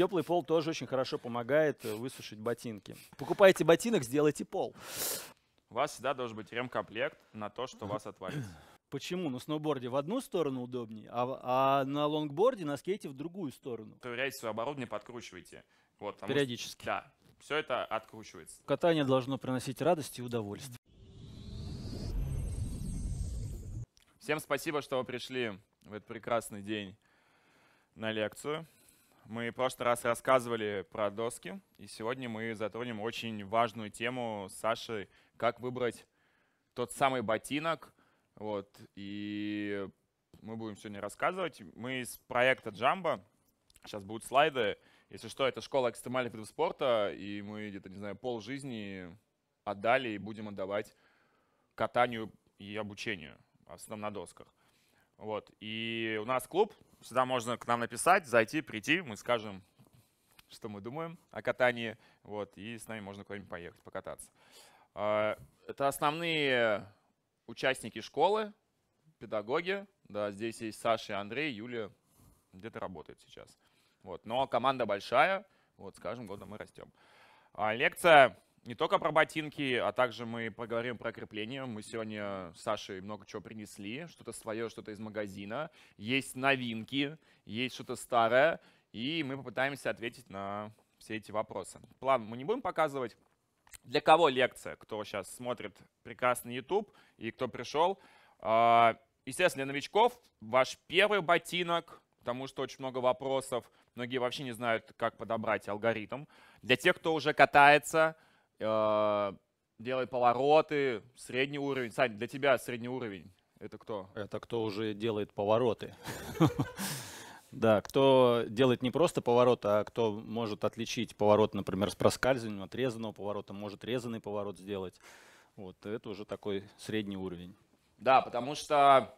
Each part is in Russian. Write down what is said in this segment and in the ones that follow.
Теплый пол тоже очень хорошо помогает э, высушить ботинки. Покупайте ботинок, сделайте пол. У вас всегда должен быть ремкомплект на то, что вас отвалится. Почему? На сноуборде в одну сторону удобнее, а, а на лонгборде, на скейте в другую сторону. Проверяйте свое оборудование, подкручивайте. Вот, Периодически. Что, да, все это откручивается. Катание должно приносить радость и удовольствие. Всем спасибо, что вы пришли в этот прекрасный день на лекцию. Мы в прошлый раз рассказывали про доски, и сегодня мы затронем очень важную тему с Сашей, как выбрать тот самый ботинок. Вот, и мы будем сегодня рассказывать. Мы из проекта Джамба, сейчас будут слайды. Если что, это школа экстремальных видов спорта, и мы где-то, не знаю, пол жизни отдали и будем отдавать катанию и обучению, в основном на досках. Вот. И у нас клуб, всегда можно к нам написать, зайти, прийти, мы скажем, что мы думаем о катании, вот, и с нами можно куда-нибудь поехать, покататься. А, это основные участники школы, педагоги, да, здесь есть Саша и Андрей, Юлия где-то работает сейчас. Вот, но команда большая, вот, скажем, годом мы растем. А лекция не только про ботинки, а также мы поговорим про крепление. Мы сегодня с Сашей много чего принесли. Что-то свое, что-то из магазина. Есть новинки, есть что-то старое. И мы попытаемся ответить на все эти вопросы. План мы не будем показывать. Для кого лекция? Кто сейчас смотрит прекрасный YouTube и кто пришел? А, естественно, для новичков ваш первый ботинок, потому что очень много вопросов. Многие вообще не знают, как подобрать алгоритм. Для тех, кто уже катается, а, делает повороты, средний уровень. Сань, для тебя средний уровень это кто? Это кто уже делает повороты. Да, кто делает не просто поворот, а кто может отличить поворот, например, с проскальзыванием от резаного поворота, может резанный поворот сделать. Вот это уже такой средний уровень. Да, потому что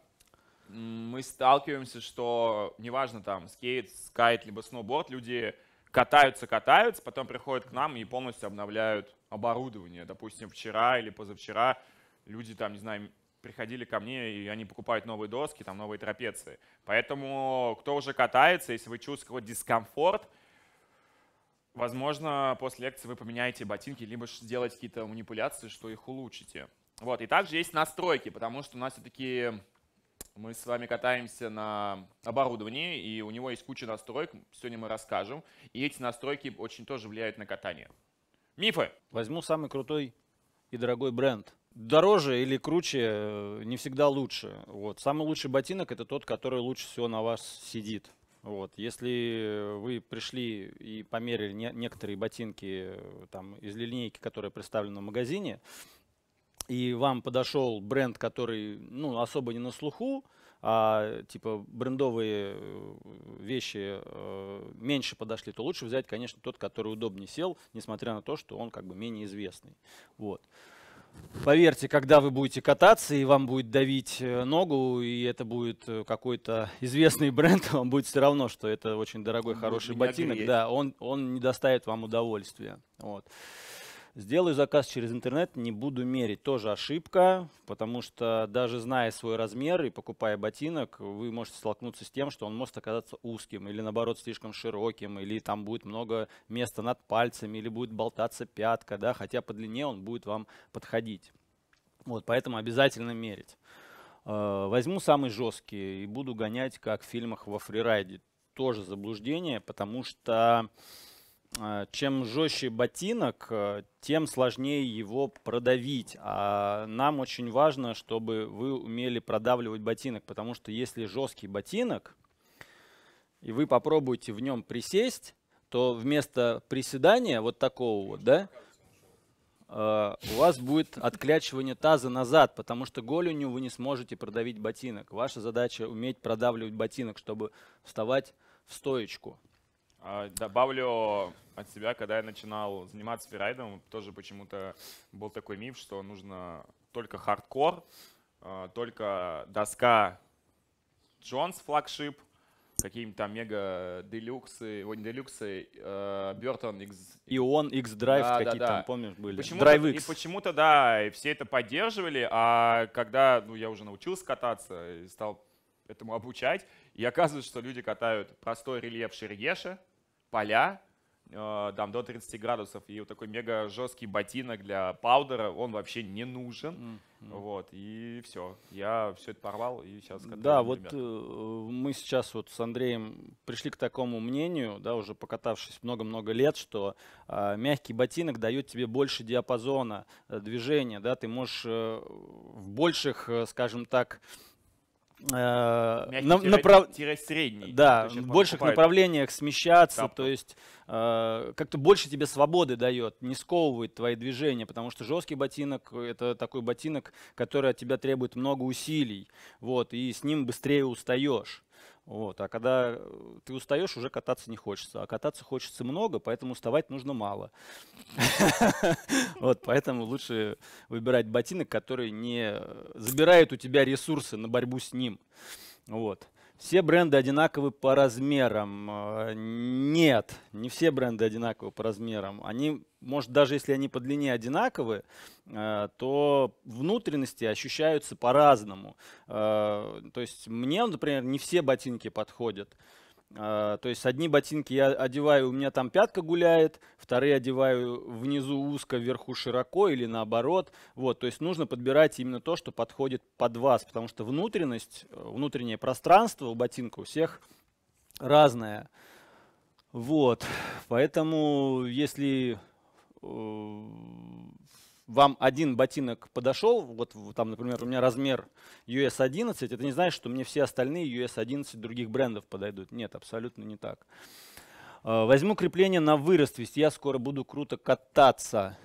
мы сталкиваемся, что неважно там скейт, скайт, либо сноуборд, люди катаются, катаются, потом приходят к нам и полностью обновляют оборудование. Допустим, вчера или позавчера люди там, не знаю, приходили ко мне, и они покупают новые доски, там новые трапеции. Поэтому кто уже катается, если вы чувствуете какой-то дискомфорт, возможно, после лекции вы поменяете ботинки, либо сделаете какие-то манипуляции, что их улучшите. Вот, и также есть настройки, потому что у нас все-таки мы с вами катаемся на оборудовании, и у него есть куча настроек. Сегодня мы расскажем. И эти настройки очень тоже влияют на катание. Мифы. Возьму самый крутой и дорогой бренд. Дороже или круче э, не всегда лучше. Вот. Самый лучший ботинок это тот, который лучше всего на вас сидит. Вот. Если вы пришли и померили не некоторые ботинки э, там, из линейки, которая представлена в магазине, и вам подошел бренд, который ну, особо не на слуху, а типа брендовые э, вещи э, меньше подошли, то лучше взять, конечно, тот, который удобнее сел, несмотря на то, что он как бы менее известный. Вот. Поверьте, когда вы будете кататься и вам будет давить э, ногу, и это будет э, какой-то известный бренд, вам будет все равно, что это очень дорогой, он хороший ботинок, да, он, он не доставит вам удовольствия. Вот. Сделаю заказ через интернет, не буду мерить. Тоже ошибка, потому что даже зная свой размер и покупая ботинок, вы можете столкнуться с тем, что он может оказаться узким или наоборот слишком широким, или там будет много места над пальцами, или будет болтаться пятка, да, хотя по длине он будет вам подходить. Вот, поэтому обязательно мерить. Э, возьму самый жесткий и буду гонять, как в фильмах во фрирайде. Тоже заблуждение, потому что а, чем жестче ботинок, э, тем сложнее его продавить. А нам очень важно, чтобы вы умели продавливать ботинок, потому что если жесткий ботинок, и вы попробуете в нем присесть, то вместо приседания вот такого вот, да, э, у вас будет отклячивание таза назад, потому что голенью вы не сможете продавить ботинок. Ваша задача уметь продавливать ботинок, чтобы вставать в стоечку. А, добавлю от себя, когда я начинал заниматься фрирайдом, тоже почему-то был такой миф, что нужно только хардкор, а, только доска Джонс флагшип, какие-нибудь там мега делюксы, ой, не делюксы, Бертон а, X. И он X-Drive да, какие-то да, да. там, помнишь, были. Почему Drive X. И почему-то, да, и все это поддерживали, а когда, ну, я уже научился кататься и стал этому обучать, и оказывается, что люди катают простой рельеф Шерегеша, поля э, там, до 30 градусов, и вот такой мега жесткий ботинок для паудера, он вообще не нужен. Mm-hmm. Вот, и все. Я все это порвал, и сейчас катаю. Да, вот э, мы сейчас вот с Андреем пришли к такому мнению, да, уже покатавшись много-много лет, что э, мягкий ботинок дает тебе больше диапазона э, движения, да, ты можешь э, в больших, э, скажем так, э, Э, на, направ... средний. Да, в больших направлениях смещаться, то есть э, как-то больше тебе свободы дает, не сковывает твои движения, потому что жесткий ботинок это такой ботинок, который от тебя требует много усилий, вот, и с ним быстрее устаешь. Вот. А когда э, ты устаешь, уже кататься не хочется. А кататься хочется много, поэтому уставать нужно мало. Вот, поэтому лучше выбирать ботинок, который не э, забирает у тебя ресурсы на борьбу с ним. Вот все бренды одинаковы по размерам. Э, нет, не все бренды одинаковы по размерам. Они, может, даже если они по длине одинаковы, э, то внутренности ощущаются по-разному. Э, то есть мне, например, не все ботинки подходят. А, то есть одни ботинки я одеваю, у меня там пятка гуляет, вторые одеваю внизу узко, вверху широко или наоборот. Вот, то есть нужно подбирать именно то, что подходит под вас, потому что внутренность, э, внутреннее пространство у ботинка у всех разное. Вот, поэтому если э, вам один ботинок подошел, вот там, например, у меня размер US 11, это не значит, что мне все остальные US 11 других брендов подойдут. Нет, абсолютно не так. А, возьму крепление на вырост, ведь я скоро буду круто кататься.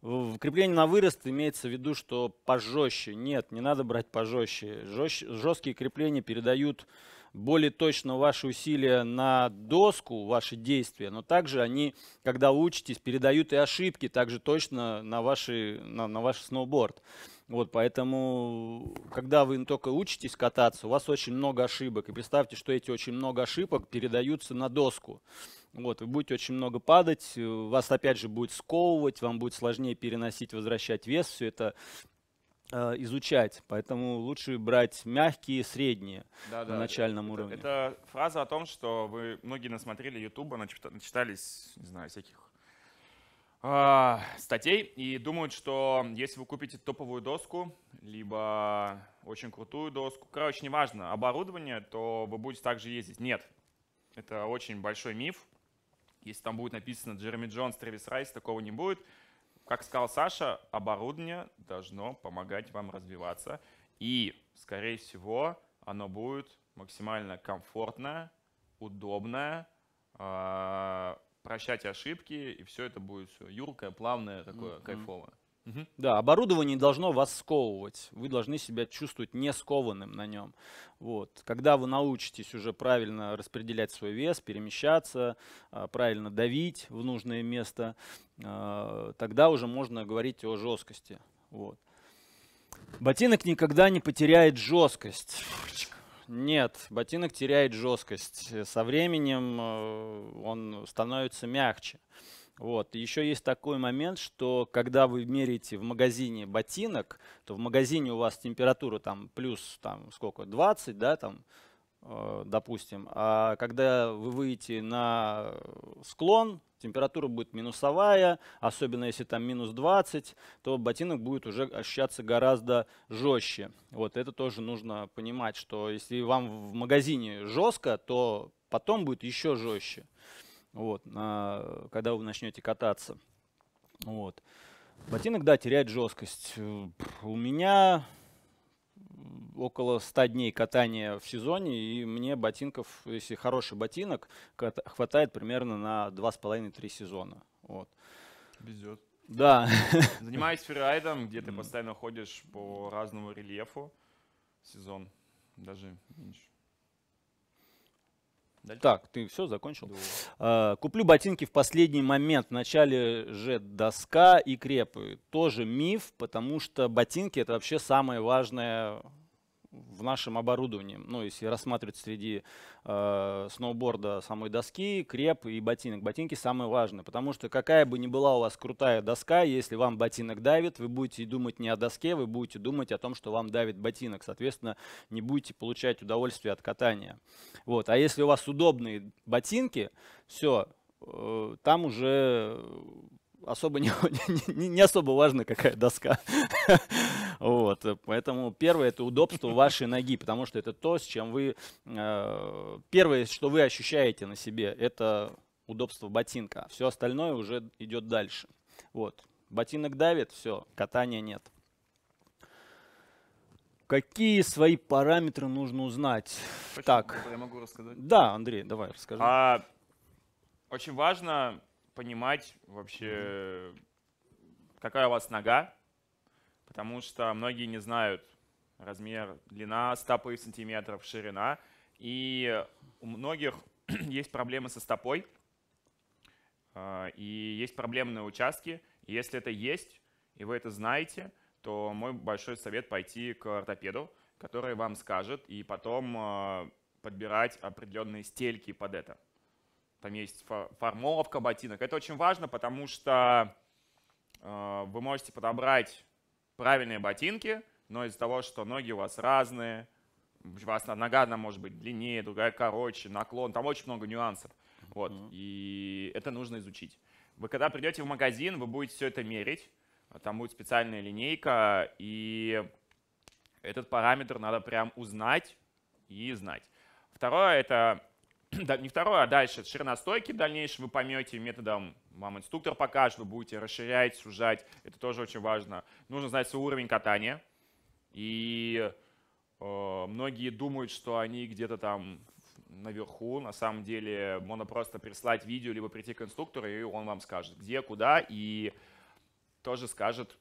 В Крепление на вырост имеется в виду, что пожестче. Нет, не надо брать пожестче. жесткие крепления передают более точно ваши усилия на доску, ваши действия, но также они, когда учитесь, передают и ошибки также точно на, ваши, на, на ваш сноуборд. Вот, поэтому, когда вы только учитесь кататься, у вас очень много ошибок. И представьте, что эти очень много ошибок передаются на доску. Вот, вы будете очень много падать, вас опять же будет сковывать, вам будет сложнее переносить, возвращать вес. Все это Э, изучать, поэтому лучше брать мягкие, средние да, на да, начальном это, уровне. Это фраза о том, что вы многие насмотрели YouTube, начитались, не знаю, всяких э, статей и думают, что если вы купите топовую доску, либо очень крутую доску, короче, неважно, оборудование, то вы будете также ездить. Нет, это очень большой миф. Если там будет написано Джереми Джонс, Трэвис Райс, такого не будет. Как сказал Саша, оборудование должно помогать вам развиваться. И, скорее всего, оно будет максимально комфортное, удобное, а, прощать ошибки, и все это будет все юркое, плавное, такое mm-hmm. кайфовое. Да, оборудование должно вас сковывать. Вы должны себя чувствовать не скованным на нем. Вот. Когда вы научитесь уже правильно распределять свой вес, перемещаться, а, правильно давить в нужное место, а, тогда уже можно говорить о жесткости. Вот. Ботинок никогда не потеряет жесткость. Нет, ботинок теряет жесткость. Со временем э, он становится мягче. Вот. Еще есть такой момент, что когда вы меряете в магазине ботинок, то в магазине у вас температура там плюс там, сколько, 20, да, там, э, допустим. А когда вы выйдете на склон, температура будет минусовая, особенно если там минус 20, то ботинок будет уже ощущаться гораздо жестче. Вот это тоже нужно понимать, что если вам в магазине жестко, то потом будет еще жестче вот, на, когда вы начнете кататься. Вот. Ботинок, да, теряет жесткость. Э, у меня около 100 дней катания в сезоне, и мне ботинков, если хороший ботинок, хватает примерно на 2,5-3 сезона. Вот. Везет. Да. Занимаюсь фрирайдом, где ты постоянно ходишь по разному рельефу. Сезон даже меньше. Дальше. Так, ты все закончил? Да. А, куплю ботинки в последний момент. В начале же доска и крепы. Тоже миф, потому что ботинки это вообще самое важное в нашем оборудовании, ну, если рассматривать среди э, сноуборда самой доски, креп и ботинок. Ботинки самые важные, потому что какая бы ни была у вас крутая доска, если вам ботинок давит, вы будете думать не о доске, вы будете думать о том, что вам давит ботинок. Соответственно, не будете получать удовольствие от катания. Вот. А если у вас удобные ботинки, все, э, там уже особо не, не, не особо важно, какая доска. Вот, поэтому первое это удобство вашей ноги, потому что это то, с чем вы э, первое, что вы ощущаете на себе, это удобство ботинка. А все остальное уже идет дальше. Вот, ботинок давит, все, катания нет. Какие свои параметры нужно узнать? Почему? Так. Я могу рассказать. Да, Андрей, давай расскажи. А, очень важно понимать вообще, какая у вас нога, потому что многие не знают размер, длина стопы, сантиметров, ширина. И у многих есть проблемы со стопой, а, и есть проблемы на участке. если это есть, и вы это знаете, то мой большой совет пойти к ортопеду, который вам скажет, и потом а, подбирать определенные стельки под это там есть формовка ботинок. Это очень важно, потому что э, вы можете подобрать правильные ботинки, но из-за того, что ноги у вас разные, у вас нога одна может быть длиннее, другая короче, наклон, там очень много нюансов. Вот, mm-hmm. и это нужно изучить. Вы когда придете в магазин, вы будете все это мерить, там будет специальная линейка, и этот параметр надо прям узнать и знать. Второе — это не второе, а дальше. Ширина стойки дальнейшее вы поймете методом, вам инструктор покажет, вы будете расширять, сужать. Это тоже очень важно. Нужно знать свой уровень катания. И э, многие думают, что они где-то там наверху. На самом деле можно просто прислать видео, либо прийти к инструктору, и он вам скажет, где, куда, и тоже скажет,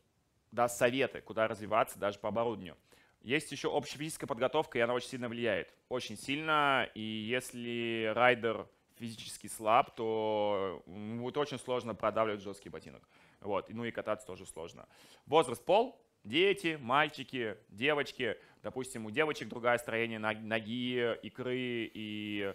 даст советы, куда развиваться даже по оборудованию. Есть еще общефизическая подготовка, и она очень сильно влияет. Очень сильно. И если райдер физически слаб, то будет очень сложно продавливать жесткий ботинок. Вот. Ну и кататься тоже сложно. Возраст, пол, дети, мальчики, девочки. Допустим, у девочек другое строение ноги, икры и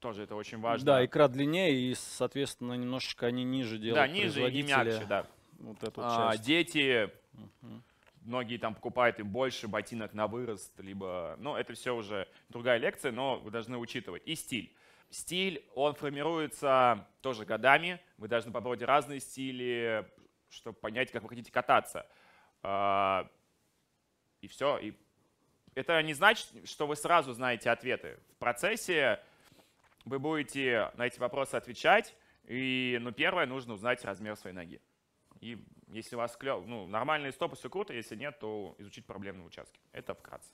тоже это очень важно. Да, икра длиннее и, соответственно, немножечко они ниже делают. Да, ниже и мягче, да. Вот эту а, часть. А, дети, угу многие там покупают им больше ботинок на вырост, либо, ну, это все уже другая лекция, но вы должны учитывать. И стиль. Стиль, он формируется тоже годами, вы должны попробовать разные стили, чтобы понять, как вы хотите кататься. А, и все. И это не значит, что вы сразу знаете ответы. В процессе вы будете на эти вопросы отвечать, и, ну, первое, нужно узнать размер своей ноги. И если у вас клев, ну, нормальные стопы, все круто, если нет, то изучить проблемные участки. Это вкратце.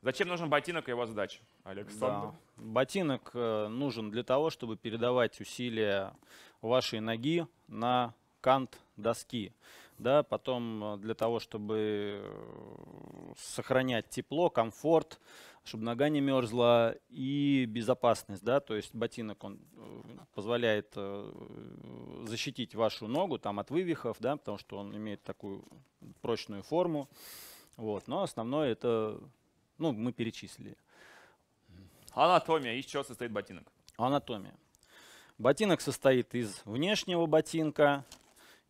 Зачем нужен ботинок и его задача, Александр? Да. Ботинок э, нужен для того, чтобы передавать усилия вашей ноги на кант доски да, потом э, для того, чтобы э, сохранять тепло, комфорт, чтобы нога не мерзла и безопасность, да, то есть ботинок он э, позволяет защитить вашу ногу там от вывихов, да, потому что он имеет такую прочную форму, вот, но основное это, ну, мы перечислили. Анатомия, из чего состоит ботинок? Анатомия. Ботинок состоит из внешнего ботинка,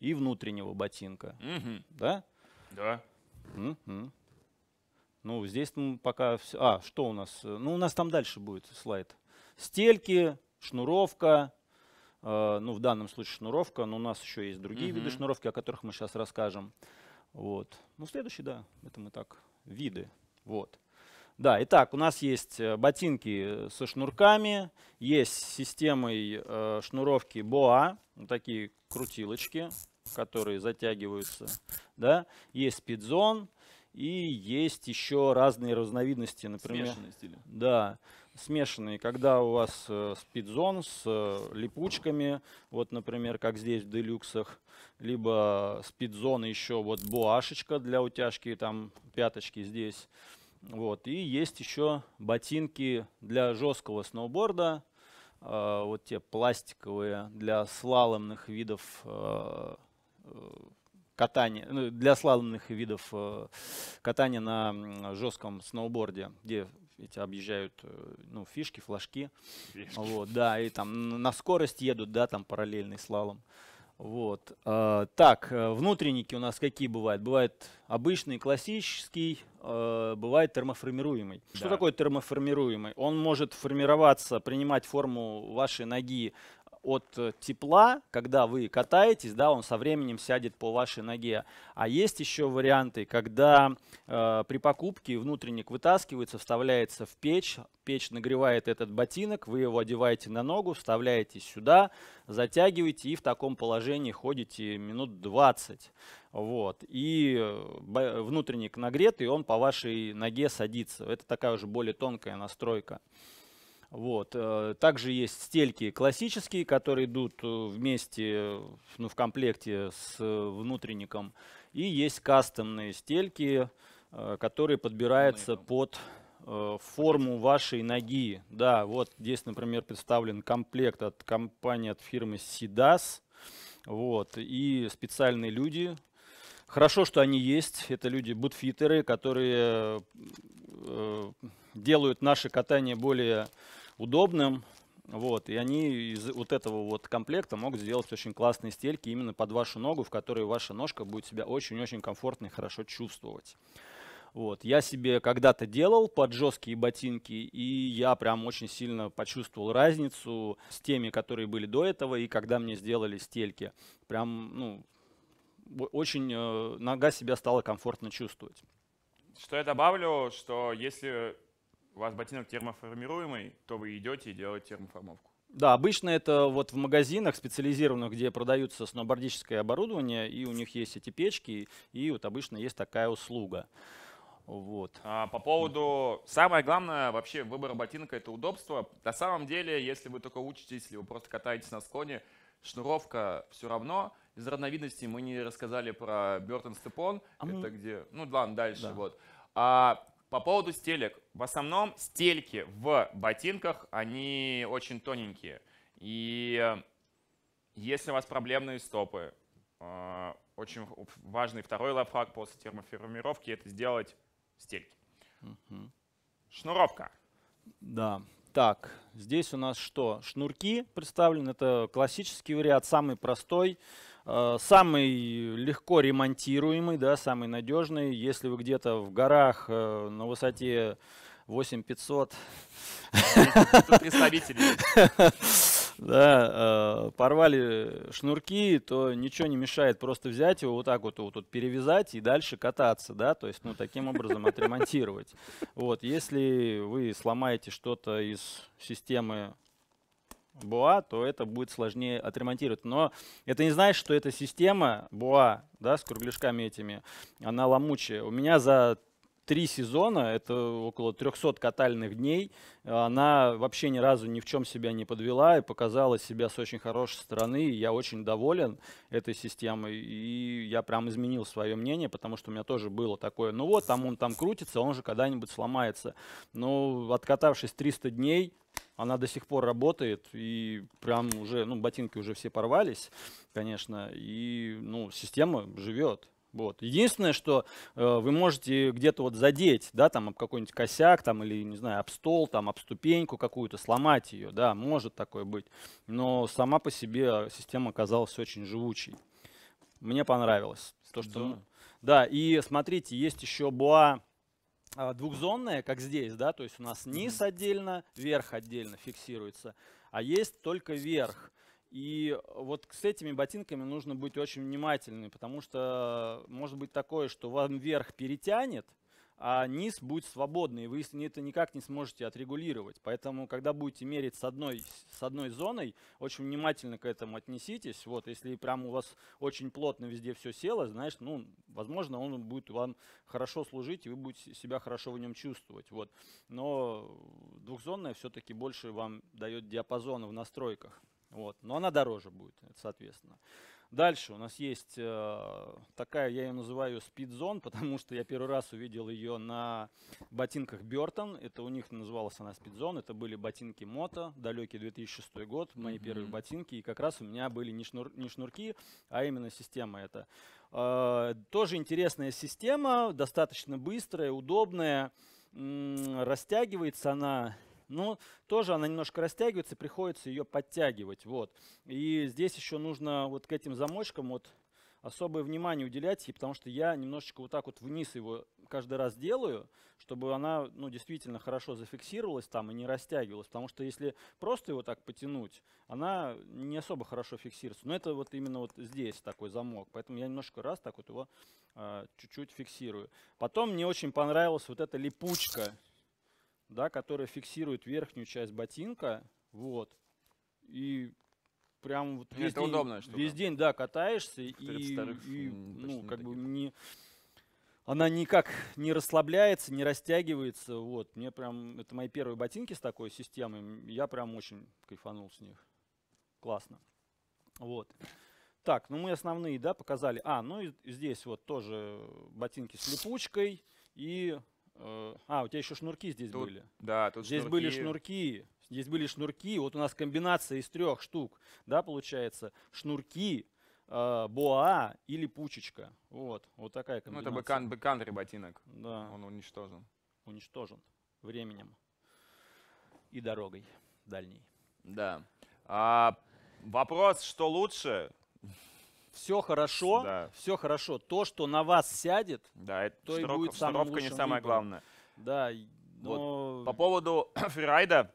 и внутреннего ботинка. Угу. Да? Да. Угу. Ну, здесь мы пока... Все... А, что у нас? Э, ну, у нас там дальше будет слайд. Стельки, шнуровка. Э, ну, в данном случае шнуровка, но у нас еще есть другие угу. виды шнуровки, о которых мы сейчас расскажем. Вот. Ну, следующий, да, это мы так, виды. Вот. Да, итак, у нас есть э, ботинки э, со шнурками, есть системой э, шнуровки БОА, вот такие крутилочки, которые затягиваются, да, есть спидзон и есть еще разные разновидности, например, смешанные стили. Да, смешанные, когда у вас э, спидзон с э, липучками, вот, например, как здесь в делюксах, либо спидзон еще вот боашечка для утяжки там пяточки здесь. Вот. И есть еще ботинки для жесткого сноуборда, э, вот те пластиковые для слаломных видов а, э, катания, ну, для слаломных видов э, катания на жестком сноуборде, где эти объезжают э, ну, фишки, флажки. Фишки. Вот, да, и там на скорость едут, да, там параллельный слалом. Вот. А, так, э, внутренники у нас какие бывают? Бывает обычный, классический, э, бывает термоформируемый. Да. Что такое термоформируемый? Он может формироваться, принимать форму вашей ноги от э, тепла, когда вы катаетесь, да, он со временем сядет по вашей ноге. А есть еще варианты, когда э, при покупке внутренник вытаскивается, вставляется в печь, печь нагревает этот ботинок, вы его одеваете на ногу, вставляете сюда, затягиваете и в таком положении ходите минут 20. Вот. И э, внутренник нагрет, и он по вашей ноге садится. Это такая уже более тонкая настройка. Вот. Э, также есть стельки классические, которые идут э, вместе э, ну, в комплекте с внутренником. И есть кастомные стельки, которые подбираются под форму вашей ноги. Да, вот здесь, например, представлен комплект от компании, от фирмы Sidas. Вот. И специальные люди. Хорошо, что они есть. Это люди бутфитеры, которые делают наше катание более удобным. Вот, и они из вот этого вот комплекта могут сделать очень классные стельки именно под вашу ногу, в которой ваша ножка будет себя очень-очень комфортно и хорошо чувствовать. Вот. Я себе когда-то делал под жесткие ботинки, и я прям очень сильно почувствовал разницу с теми, которые были до этого, и когда мне сделали стельки. Прям, ну, очень э, нога себя стала комфортно чувствовать. Что я добавлю, что если у вас ботинок термоформируемый, то вы идете и делаете термоформовку. Да, обычно это вот в магазинах специализированных, где продаются сноубордическое оборудование, и у них есть эти печки, и вот обычно есть такая услуга. Вот. А, по поводу... Самое главное вообще выбора ботинка — это удобство. На самом деле, если вы только учитесь, если вы просто катаетесь на склоне, шнуровка все равно. Из разновидностей мы не рассказали про Бертон Степон. А это где... Ну, ладно, дальше. Да. Вот. А по поводу стелек. В основном стельки в ботинках, они очень тоненькие. И э, если у вас проблемные стопы, э, очень важный второй лайфхак после термоформировки — это сделать стельки. Угу. Шнуровка. Да. Так, здесь у нас что? Шнурки представлены. Это классический вариант, самый простой. Э, самый легко ремонтируемый, да, самый надежный. Если вы где-то в горах э, на высоте 8500... Да, э, порвали шнурки, то ничего не мешает просто взять его вот так вот, вот, вот перевязать и дальше кататься, да, то есть, ну, таким образом отремонтировать. Вот, если вы сломаете что-то из системы Буа, то это будет сложнее отремонтировать. Но это не значит, что эта система Буа да, с кругляшками этими, она ломучая. У меня за три сезона, это около 300 катальных дней. Она вообще ни разу ни в чем себя не подвела и показала себя с очень хорошей стороны. Я очень доволен этой системой. И я прям изменил свое мнение, потому что у меня тоже было такое, ну вот, там он там крутится, он же когда-нибудь сломается. Но откатавшись 300 дней, она до сих пор работает, и прям уже, ну, ботинки уже все порвались, конечно, и, ну, система живет. Вот. Единственное, что э, вы можете где-то вот задеть, да, там об какой-нибудь косяк, там, или, не знаю, об стол, там, об ступеньку какую-то, сломать ее, да, может такое быть. Но сама по себе система оказалась очень живучей. Мне понравилось. То, что... Да. да, и смотрите, есть еще буа а, двухзонная, как здесь, да, то есть у нас низ отдельно, верх отдельно фиксируется, а есть только верх. И э, вот с этими ботинками нужно быть очень внимательными, потому что э, может быть такое, что вам вверх перетянет, а низ будет свободный, и вы это никак не сможете отрегулировать. Поэтому, когда будете мерить с одной, с одной зоной, очень внимательно к этому отнеситесь. Вот, если прям у вас очень плотно везде все село, значит, ну, возможно, он будет вам хорошо служить, и вы будете себя хорошо в нем чувствовать. Вот. Но двухзонная все-таки больше вам дает диапазона в настройках. Вот. Но она дороже будет, соответственно. Дальше у нас есть э, такая, я ее называю спидзон, потому что я первый раз увидел ее на ботинках Бертон. Это у них называлась она спидзон. Это были ботинки Мото, далекий 2006 год, мои mm-hmm. первые ботинки. И как раз у меня были не, шнур, не шнурки, а именно система эта. Э, тоже интересная система, достаточно быстрая, удобная. М -м, растягивается она но ну, тоже она немножко растягивается, приходится ее подтягивать. Вот. И здесь еще нужно вот к этим замочкам вот особое внимание уделять ей, потому что я немножечко вот так вот вниз его каждый раз делаю, чтобы она ну, действительно хорошо зафиксировалась там и не растягивалась, потому что если просто его так потянуть, она не особо хорошо фиксируется. Но это вот именно вот здесь такой замок, поэтому я немножко раз так вот его а, чуть-чуть э, чуть -чуть фиксирую. Потом мне очень понравилась вот эта липучка да, которая фиксирует верхнюю часть ботинка, вот, и прям вот ну, весь, это день, удобная штука. весь день, да, катаешься, и, и ну, как бы не, она никак не расслабляется, не растягивается, вот, мне прям, это мои первые ботинки с такой системой, я прям очень кайфанул с них, классно, вот. Так, ну мы основные, да, показали. А, ну и здесь вот тоже ботинки с липучкой и Э, а, у тебя еще шнурки здесь тут, были. Да, тут здесь шнурки. были шнурки. Здесь были шнурки. Вот у нас комбинация из трех штук, да, получается. Шнурки, э, боа или пучечка. Вот, вот такая комбинация. Ну, это бэкан, бэкан ботинок. Да. Он уничтожен. Уничтожен временем и дорогой дальней. Да. А, вопрос, что лучше? все хорошо, да. все хорошо. То, что на вас сядет, да, это то шнурок, и будет самым шнуровка не самое выбором. главное. Да, но... вот. По поводу фрирайда,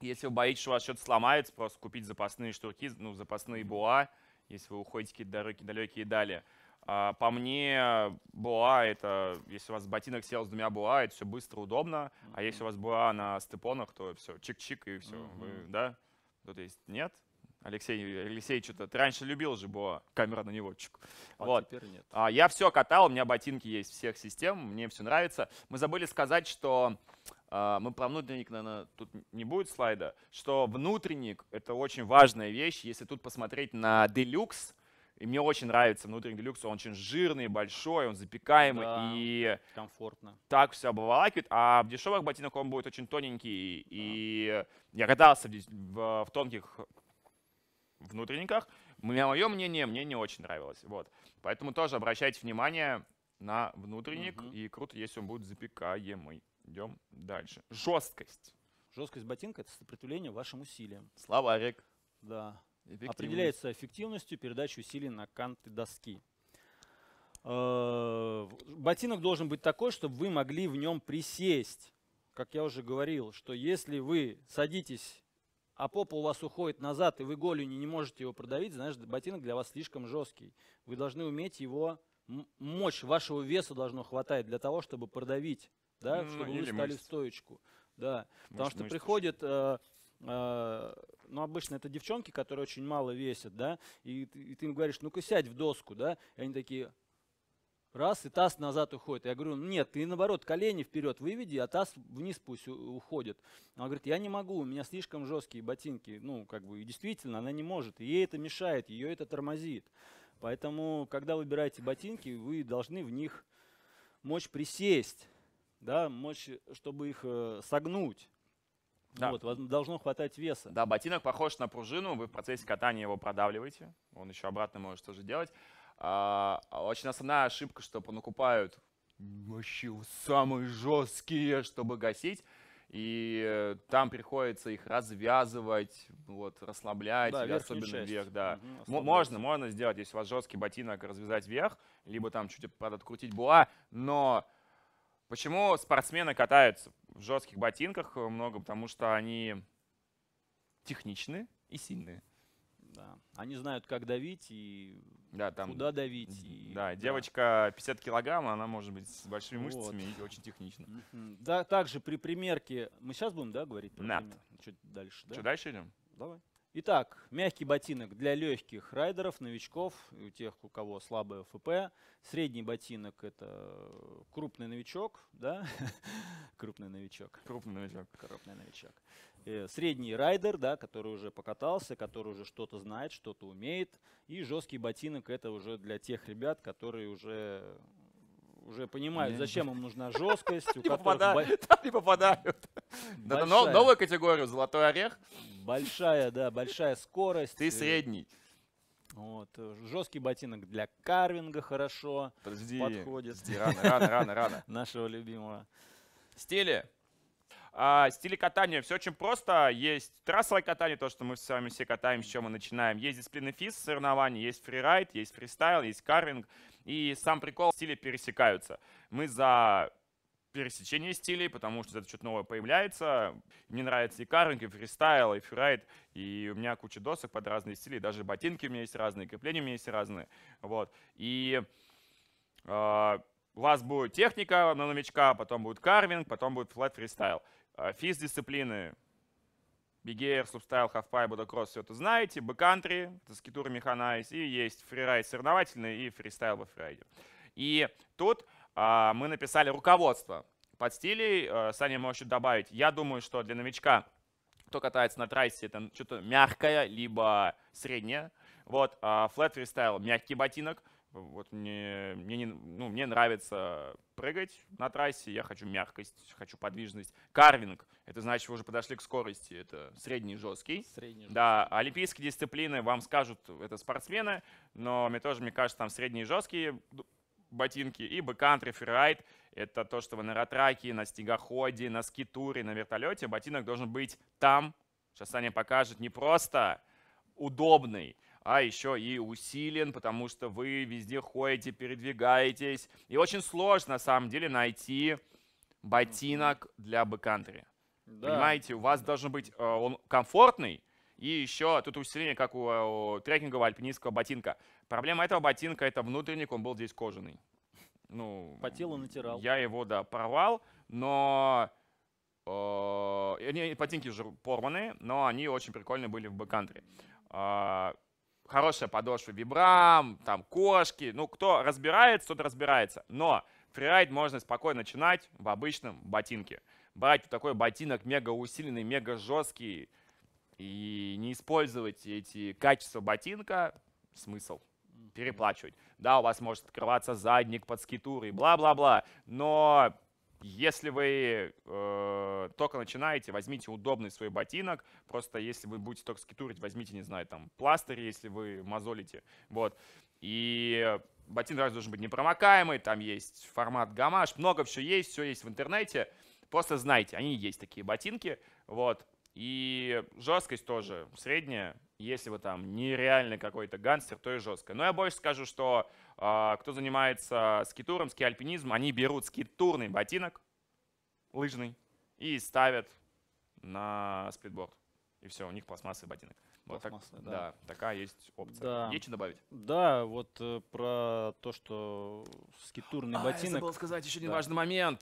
если вы боитесь, что у вас что-то сломается, просто купить запасные штурки, ну, запасные буа, если вы уходите какие-то дороги далекие дали. А, по мне, буа — это, если у вас ботинок сел с двумя буа, это все быстро, удобно. Mm -hmm. А если у вас буа на степонах, то все, чик-чик и все. Mm -hmm. вы, да? Тут есть нет. Алексей Алексеевич этот раньше любил же была камера на неводчик. А вот. теперь нет. А, я все катал, у меня ботинки есть всех систем, мне все нравится. Мы забыли сказать, что а, мы про внутренник, наверное, тут не будет слайда, что внутренник — это очень важная вещь. Если тут посмотреть на Deluxe, и мне очень нравится внутренний делюкс, он очень жирный, большой, он запекаемый да, и комфортно. Так все обволакивает. А в дешевых ботинок он будет очень тоненький. Да. И я катался в, в тонких внутренниках. Мое мнение, мне не очень нравилось. Вот. Поэтому тоже обращайте внимание на внутренник, угу. и круто, если он будет запекаемый. Идем дальше. Жесткость. Жесткость ботинка – это сопротивление вашим усилиям. Словарик. Да. Определяется эффективностью передачи усилий на канты доски. Э, ботинок должен быть такой, чтобы вы могли в нем присесть. Как я уже говорил, что если вы садитесь а попа у вас уходит назад, и вы голенью не можете его продавить, значит, ботинок для вас слишком жесткий. Вы должны уметь его, мощь вашего веса должно хватать для того, чтобы продавить, да, ну, чтобы вы стали мышц. в стоечку. Да, Может, потому что приходит... Э, э, ну, обычно это девчонки, которые очень мало весят, да, и, и ты им говоришь, ну-ка сядь в доску, да, и они такие, Раз, и таз назад уходит. Я говорю, нет, ты наоборот, колени вперед выведи, а таз вниз пусть уходит. Она говорит, я не могу, у меня слишком жесткие ботинки. Ну, как бы, и действительно, она не может. Ей это мешает, ее это тормозит. Поэтому, когда выбираете ботинки, вы должны в них мочь присесть, да, мочь, чтобы их э, согнуть. Да. Вот, должно хватать веса. Да, ботинок похож на пружину, вы в процессе катания его продавливаете, он еще обратно может тоже делать. А, а, очень основная ошибка, что понакупают вообще самые жесткие, чтобы гасить. И э, там приходится их развязывать, вот, расслаблять, да, особенно часть. вверх, да. Угу, можно, можно сделать, если у вас жесткий ботинок, развязать вверх, либо там чуть подкрутить буа, но почему спортсмены катаются в жестких ботинках? Э, много, потому что они техничны и сильные. Да. Они знают, как давить и да, там, куда давить. И, да, да, девочка 50 килограмм, она может быть с большими вот. мышцами и очень технично. Да, также при примерке... Мы сейчас будем, да, говорить? Про Нет. Чуть дальше, да? Что, дальше идем? Давай. Итак, мягкий ботинок для легких райдеров, новичков, у тех, у кого слабое ФП. Средний ботинок – это крупный новичок, да? крупный новичок. Крупный новичок. Крупный новичок. Э, средний райдер, да, который уже покатался, который уже что-то знает, что-то умеет. И жесткий ботинок это уже для тех ребят, которые уже уже понимают, зачем им нужна жесткость. Не попадают. Не попадают. Новую категорию «Золотой орех». Большая, да, большая скорость. Ты средний. Вот. Э, жесткий ботинок для карвинга хорошо Подожди, подходит. Подожди, рано, рано, рано, рано. Нашего любимого. Стиле а, стили катания. Все очень просто. Есть трассовое катание, то, что мы с вами все катаем, с чем мы начинаем. Есть дисциплины физ, соревнования, есть фрирайд, есть фристайл, есть карвинг. И сам прикол, стили пересекаются. Мы за пересечение стилей, потому что это что-то новое появляется. Мне нравится и карвинг, и фристайл, и фрирайд, и у меня куча досок под разные стили, даже ботинки у меня есть разные, крепления у меня есть разные. Вот. И э, у вас будет техника на новичка, потом будет карвинг, потом будет флэт фристайл. Физ дисциплины, BGR, Substyle, Halfpipe, Бодокросс, все это знаете. Бэккантри, это скитура механайз, и есть фрирайд соревновательный и фристайл во фрирайде. И тут а, мы написали руководство под стилей. А, Саня еще добавить. Я думаю, что для новичка, кто катается на трассе, это что-то мягкое, либо среднее. Вот, а, флэт фристайл, мягкий ботинок – вот мне, мне, не, ну, мне нравится прыгать на трассе, я хочу мягкость, хочу подвижность. Карвинг, это значит, вы уже подошли к скорости, это средний жесткий. Средний жесткий. Да, олимпийские дисциплины вам скажут, это спортсмены, но мне тоже, мне кажется, там средние жесткие ботинки и бэкантри, фрирайд. Это то, что вы на ратраке, на стегоходе, на скитуре, на вертолете. Ботинок должен быть там, сейчас Саня покажет, не просто удобный, а еще и усилен, потому что вы везде ходите, передвигаетесь. И очень сложно, на самом деле, найти ботинок для бэкантри. Да. Понимаете, у вас должен быть, э, он комфортный, и еще тут усиление, как у, э, у трекингового альпинистского ботинка. Проблема этого ботинка — это внутренник, он был здесь кожаный. Ну, Потел и натирал. Я его, да, порвал, но... Э, они, ботинки уже порваны, но они очень прикольные были в бэкантре. Э, а, хорошая подошва вибрам, там кошки. Ну, кто разбирается, тот разбирается. Но фрирайд можно спокойно начинать в обычном ботинке. Брать вот такой ботинок мега усиленный, мега жесткий и не использовать эти качества ботинка, смысл переплачивать. Да, у вас может открываться задник под скитурой, бла-бла-бла, но если вы э, только начинаете, возьмите удобный свой ботинок. Просто если вы будете только скитурить, возьмите, не знаю, там, пластырь, если вы мозолите. Вот. И ботинок сразу должен быть непромокаемый, там есть формат гамаш, много все есть, все есть в интернете. Просто знайте, они есть такие ботинки, вот. И жесткость тоже средняя. Если вы там нереальный какой-то гангстер, то и жесткая. Но я больше скажу, что а, кто занимается скитуром, скиальпинизмом, они берут скитурный ботинок лыжный и ставят на спидборд И все, у них пластмассовый ботинок. Вот так, да. да, такая есть опция. Да. Есть что добавить? Да, вот э, про то, что скитурный а, ботинок. Я забыл сказать еще один да. важный момент.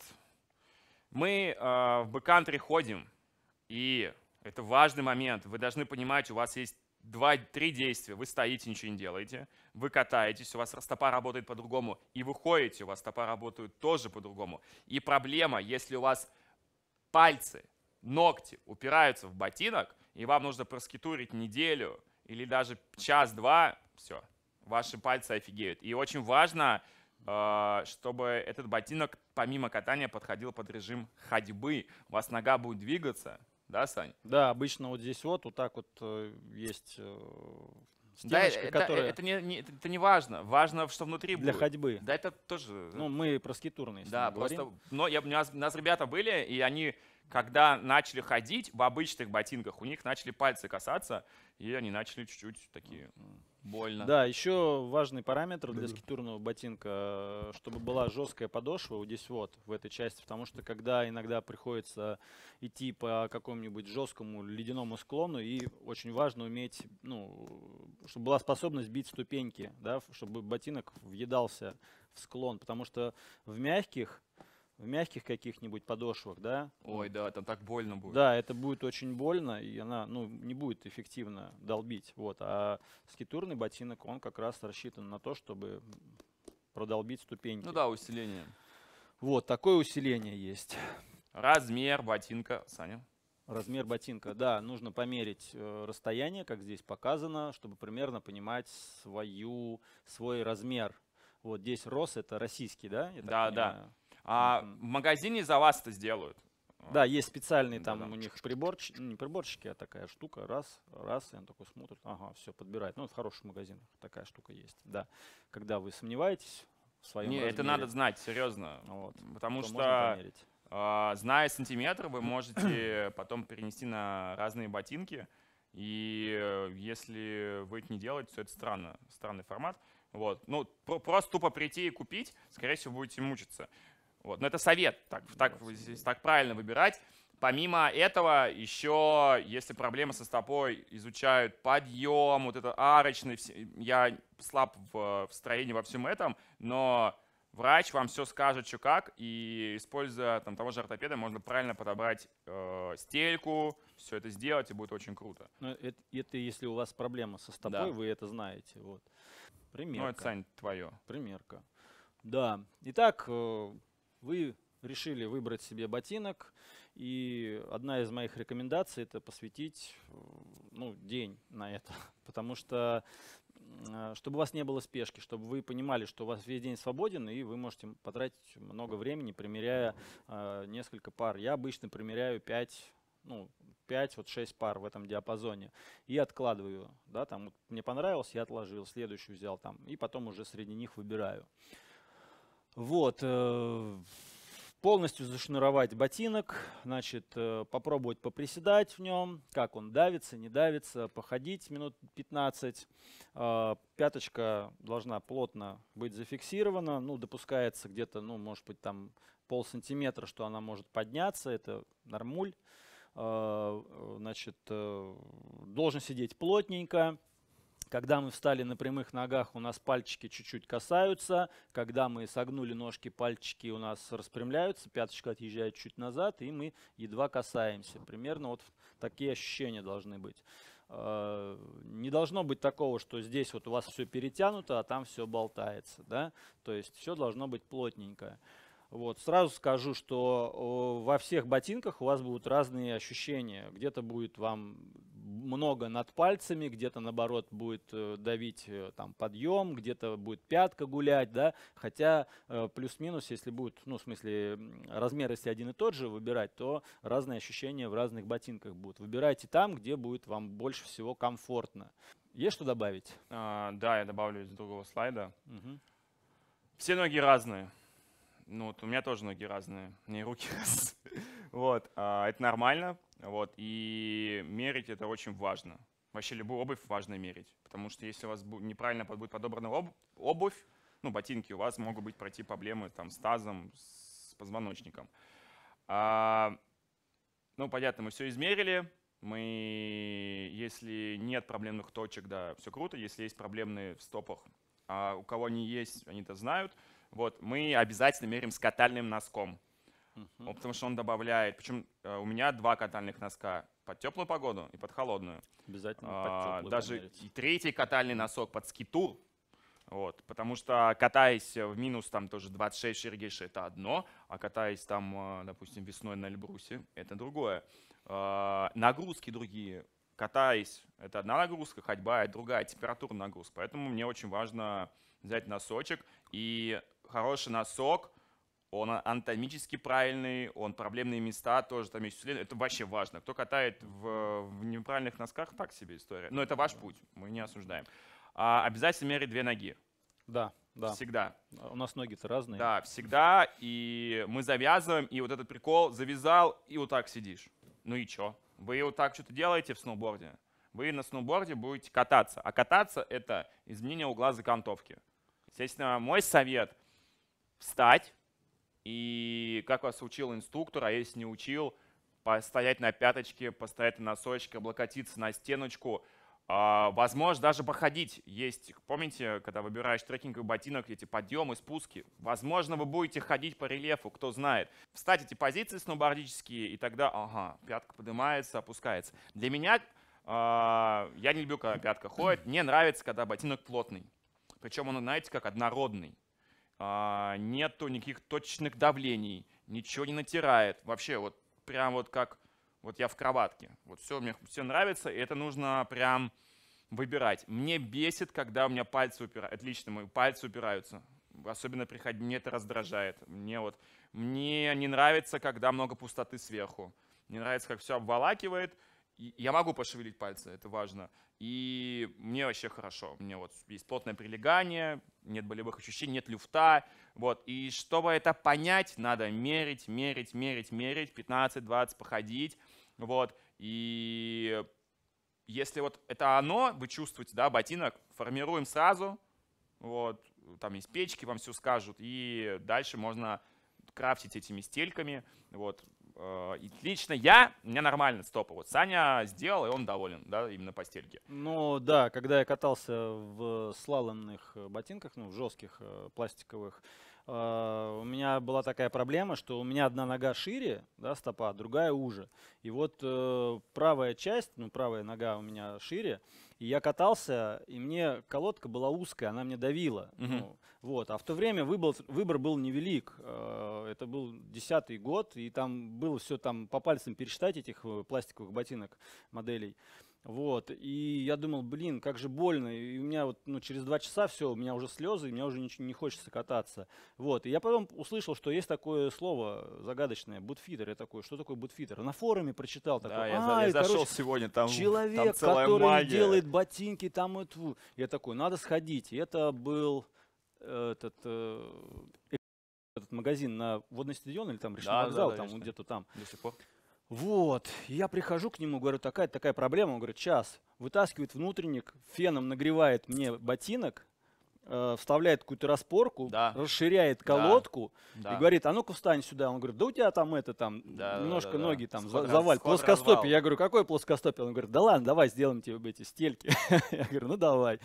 Мы э, в бэккантри ходим, и это важный момент. Вы должны понимать, у вас есть два, три действия, вы стоите, ничего не делаете, вы катаетесь, у вас стопа работает по-другому, и вы ходите, у вас стопа работает тоже по-другому. И проблема, если у вас пальцы, ногти упираются в ботинок, и вам нужно проскитурить неделю или даже час-два, все, ваши пальцы офигеют. И очень важно, э, чтобы этот ботинок помимо катания подходил под режим ходьбы. У вас нога будет двигаться, да, Сань? Да, обычно вот здесь вот, вот так вот э, есть э, стеночка, э, да, которая... Это, это, не, это не важно. Важно, что внутри Для будет. ходьбы. Да, это тоже... Ну, мы про скитурные Да, просто... Но я, у, нас, у нас ребята были, и они, когда начали ходить в обычных ботинках, у них начали пальцы касаться, и они начали чуть-чуть такие... Mm -hmm. Больно. Да, еще важный параметр для скитурного ботинка, э, чтобы была жесткая подошва вот здесь вот, в этой части, потому что когда иногда приходится идти по какому-нибудь жесткому ледяному склону, и очень важно уметь, ну, чтобы была способность бить ступеньки, да, чтобы ботинок въедался в склон, потому что в мягких в мягких каких-нибудь подошвах, да. Ой, да, там так больно будет. Да, это будет очень больно, и она, ну, не будет эффективно долбить, вот. А скитурный ботинок, он как раз рассчитан на то, чтобы продолбить ступеньки. Ну да, усиление. Вот, такое усиление есть. Размер ботинка, Саня. Размер ботинка, да, нужно померить э, расстояние, как здесь показано, чтобы примерно понимать свою, свой размер. Вот здесь РОС, это российский, да? да, понимаю? да. А в магазине за вас это сделают. Да, есть специальный там да. у них приборчик, ну, не приборчики, а такая штука, раз, раз, и он такой смотрит, ага, все, подбирает. Ну, в хороших магазинах такая штука есть, да. Когда вы сомневаетесь в своем Не, размере, это надо знать, серьезно. Вот, потому что, э, зная сантиметр, вы можете потом перенести на разные ботинки, и э, если вы это не делаете, то это странно, странный формат. Вот. Ну, про просто тупо прийти и купить, скорее всего, будете мучиться. Вот. Но это совет, так, так, здесь так правильно выбирать. Помимо этого, еще, если проблемы со стопой изучают подъем, вот это арочный, я слаб в, в строении во всем этом, но врач вам все скажет, что как, и используя там, того же ортопеда, можно правильно подобрать э, стельку, все это сделать, и будет очень круто. Но это, это если у вас проблема со стопой, да. вы это знаете. Вот. Примерка. Ну, это, Сань, твое. Примерка. Да. Итак, э, вы решили выбрать себе ботинок, и одна из моих рекомендаций это посвятить э, ну, день на это, потому что э, чтобы у вас не было спешки, чтобы вы понимали, что у вас весь день свободен, и вы можете потратить много времени, примеряя э, несколько пар. Я обычно примеряю 5 ну, 5, вот 6 пар в этом диапазоне и откладываю, да, там вот мне понравилось, я отложил, следующую взял там, и потом уже среди них выбираю. Вот, э, полностью зашнуровать ботинок, значит, э, попробовать поприседать в нем, как он давится, не давится, походить минут 15. Э, пяточка должна плотно быть зафиксирована, ну, допускается где-то, ну, может быть, там пол сантиметра, что она может подняться, это нормуль. Значит, должен сидеть плотненько, когда мы встали на прямых ногах, у нас пальчики чуть-чуть касаются. Когда мы согнули ножки, пальчики у нас распрямляются, пяточка отъезжает чуть назад, и мы едва касаемся. Примерно вот такие ощущения должны быть. Э, не должно быть такого, что здесь вот у вас все перетянуто, а там все болтается. Да? То есть все должно быть плотненькое. Вот. Сразу скажу, что во всех ботинках у вас будут разные ощущения. Где-то будет вам много над пальцами, где-то наоборот будет э, давить э, там подъем, где-то будет пятка гулять, да, хотя э, плюс-минус, если будет, ну, в смысле, размер, если один и тот же выбирать, то разные ощущения в разных ботинках будут. Выбирайте там, где будет вам больше всего комфортно. Есть что добавить? А, да, я добавлю из другого слайда. Угу. Все ноги разные. Ну, вот у меня тоже ноги разные, не руки Вот, а, это нормально, вот, и мерить это очень важно. Вообще любую обувь важно мерить, потому что если у вас неправильно будет подобрана обувь, ну, ботинки, у вас могут быть пройти проблемы там, с тазом, с позвоночником. А, ну, понятно, мы все измерили. Мы, если нет проблемных точек, да, все круто. Если есть проблемные в стопах, а у кого они есть, они это знают. Вот, мы обязательно мерим с катальным носком. Угу. Он, потому что он добавляет, причем э, у меня два катальных носка под теплую погоду и под холодную. Обязательно а, под теплую. Даже и третий катальный носок под скитур. Вот, потому что катаясь в минус там тоже 26 Шергеша это одно, а катаясь там, э, допустим, весной на Эльбрусе это другое. А, нагрузки другие, катаясь это одна нагрузка, ходьба это другая, температурная нагрузка. Поэтому мне очень важно взять носочек и хороший носок – он анатомически правильный, он проблемные места тоже там есть исследования. Это вообще важно. Кто катает в, в неправильных носках, так себе история. Но это ваш путь, мы не осуждаем. А, обязательно мерить две ноги. Да, да. Всегда. У нас ноги-то разные. Да, всегда. И мы завязываем, и вот этот прикол завязал, и вот так сидишь. Ну и чё? Вы вот так что-то делаете в сноуборде? Вы на сноуборде будете кататься. А кататься — это изменение угла закантовки. Естественно, мой совет — встать, и как вас учил инструктор, а если не учил, постоять на пяточке, постоять на носочке, облокотиться на стеночку, а, возможно, даже походить. Есть, помните, когда выбираешь трекинговый ботинок, эти подъемы, спуски. Возможно, вы будете ходить по рельефу, кто знает. Встать эти позиции сноубордические, и тогда, ага, пятка поднимается, опускается. Для меня, а, я не люблю, когда пятка ходит, мне нравится, когда ботинок плотный. Причем он, знаете, как однородный. А, нету никаких точечных давлений, ничего не натирает. Вообще вот прям вот как вот я в кроватке. Вот все мне все нравится, и это нужно прям выбирать. Мне бесит, когда у меня пальцы упираются. Отлично, мои пальцы упираются. Особенно при ходьбе это раздражает. Мне вот мне не нравится, когда много пустоты сверху. Не нравится, как все обволакивает я могу пошевелить пальцы, это важно. И мне вообще хорошо. У меня вот есть плотное прилегание, нет болевых ощущений, нет люфта. Вот. И чтобы это понять, надо мерить, мерить, мерить, мерить, 15-20 походить. Вот. И если вот это оно, вы чувствуете, да, ботинок, формируем сразу. Вот. Там есть печки, вам все скажут. И дальше можно крафтить этими стельками. Вот. Э, и лично я, у меня нормально стопы. Вот Саня сделал, и он доволен, да, именно по стельке. Ну да, когда я катался в слаломных ботинках, ну, в жестких э, пластиковых, Uh, у меня была такая проблема, что у меня одна нога шире, да, стопа, а другая уже. И вот uh, правая часть, ну правая нога у меня шире, и я катался, и мне колодка была узкая, она мне давила. Угу. Ну, вот. А в то время выбор, выбор был невелик. Э, это был десятый год, и там было все там по пальцам пересчитать этих э, пластиковых ботинок моделей. Вот, и я думал, блин, как же больно, и у меня вот, ну, через два часа все, у меня уже слезы, и у меня уже ничего не хочется кататься. Вот, и я потом услышал, что есть такое слово загадочное, бутфитер, я такой, что такое бутфитер? На форуме прочитал такое. Да, а, я зашел сегодня, там Человек, там который магия. делает ботинки, там эту, я такой, надо сходить, и это был э, этот, э, этот магазин на водный стадион или там речной да, вокзал, да, да, там где-то там. До сих пор. Вот, я прихожу к нему, говорю, такая такая проблема. Он говорит, час. Вытаскивает внутренник, феном нагревает мне ботинок, э, вставляет какую-то распорку, да. расширяет колодку да. и говорит, а ну-ка встань сюда. Он говорит, да у тебя там это там, да, немножко да, да, ноги там сход, заваль, плоскостопие. Я говорю, какое плоскостопие? Он говорит, да ладно, давай сделаем тебе эти стельки. я говорю, ну давай.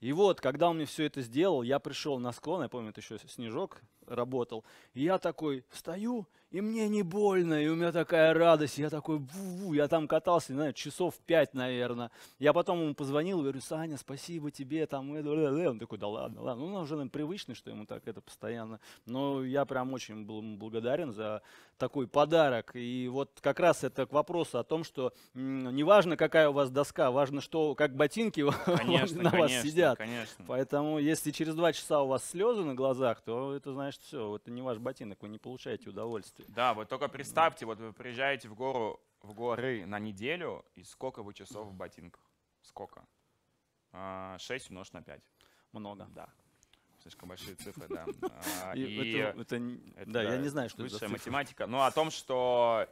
И вот, когда он мне все это сделал, я пришел на склон, я помню, это еще снежок работал. И я такой встаю, и мне не больно, и у меня такая радость. Я такой, ву-ву, я там катался, не знаю, часов пять, наверное. Я потом ему позвонил, говорю, Саня, спасибо тебе, там, это, он такой, да ладно, ладно. Ну, он уже, привычный, что ему так это постоянно. Но я прям очень был благодарен за такой подарок. И вот как раз это к вопросу о том, что неважно, какая у вас доска, важно, что, как ботинки конечно, на конечно, вас сидят. Конечно. Поэтому, если через два часа у вас слезы на глазах, то это, знаешь, значит все, это не ваш ботинок, вы не получаете удовольствие. Да, вот только представьте, вот вы приезжаете в гору, в горы на неделю, и сколько вы часов в ботинках? Сколько? 6 а, умножить на 5. Много. Да. Слишком большие цифры, да. А, и это, да, я не знаю, что это за математика. Но ну, о том, что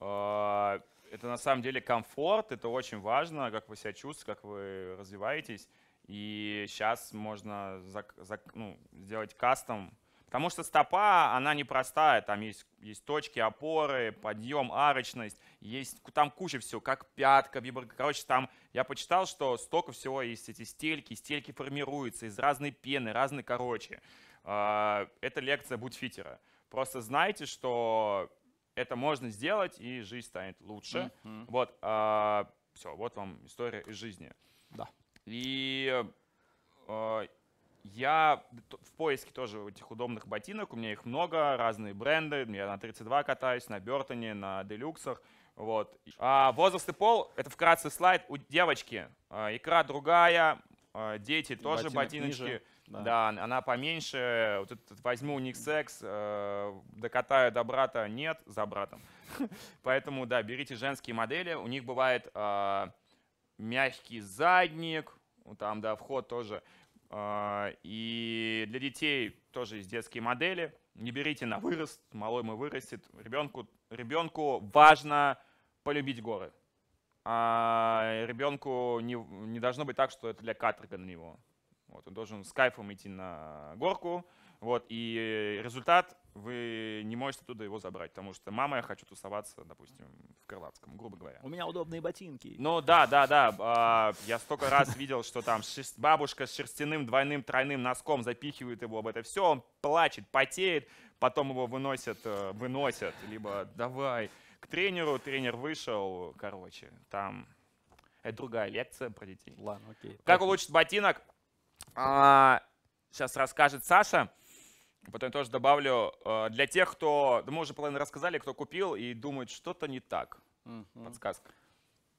а, это на самом деле комфорт, это очень важно, как вы себя чувствуете, как вы развиваетесь. И сейчас можно зак, зак, ну, сделать кастом Потому что стопа, она непростая, там есть, есть точки опоры, подъем, арочность, есть там куча всего, как пятка, вибр... короче, там я почитал, что столько всего есть эти стельки, стельки формируются из разной пены, разные, короче. А, это лекция Будфитера. Просто знайте, что это можно сделать, и жизнь станет лучше. Mm-hmm. Вот, а, все, вот вам история из жизни. Да. И а, я в поиске тоже этих удобных ботинок, у меня их много, разные бренды, я на 32 катаюсь, на Бертоне, на Делюксах, вот. А возраст и пол, это вкратце слайд, у девочки а, икра другая, а, дети и тоже ботиночки. Ниже. Да. да, она поменьше. Вот этот возьму секс, э, докатаю до брата, нет, за братом. Поэтому, да, берите женские модели. У них бывает э, мягкий задник, там, да, вход тоже а, и для детей тоже есть детские модели. Не берите на вырост, малой мой вырастет. Ребенку, ребенку важно полюбить горы. А ребенку не, не должно быть так, что это для каторга на него. Вот, он должен с кайфом идти на горку. Вот, и результат вы не можете туда его забрать, потому что мама, я хочу тусоваться, допустим, в Крылатском, грубо говоря. У меня удобные ботинки. Ну да, да, да. А, я столько раз видел, что там бабушка с шерстяным двойным тройным носком запихивает его об это все, он плачет, потеет, потом его выносят, э, выносят, либо давай к тренеру, тренер вышел, короче, там... Это другая лекция про детей. Ладно, окей. Как улучшить ботинок? А, сейчас расскажет Саша. Потом тоже добавлю, э, для тех, кто, мы уже половину рассказали, кто купил и думает, что-то не так. Угу. Подсказка.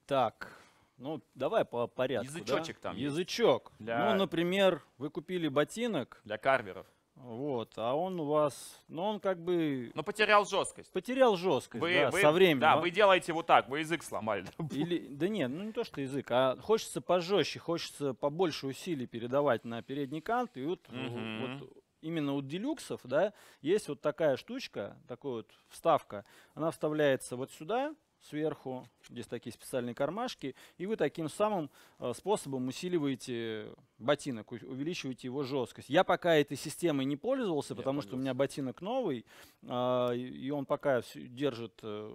Так, ну давай по порядку. Язычочек да? там. Язычок. Для... Ну, например, вы купили ботинок. Для карверов. Вот, а он у вас, ну он как бы... Ну потерял жесткость. Потерял жесткость, вы, да, вы, со временем. Да, а? вы делаете вот так, вы язык сломали. Или, да нет, ну не то, что язык, а хочется пожестче, хочется побольше усилий передавать на передний кант, и вот, угу. вот именно у делюксов, да, есть вот такая штучка, такая вот вставка. Она вставляется вот сюда, сверху, здесь такие специальные кармашки, и вы таким самым э, способом усиливаете ботинок, увеличивайте его жесткость. Я пока этой системой не пользовался, потому пользовался. что у меня ботинок новый, а, и он пока держит э,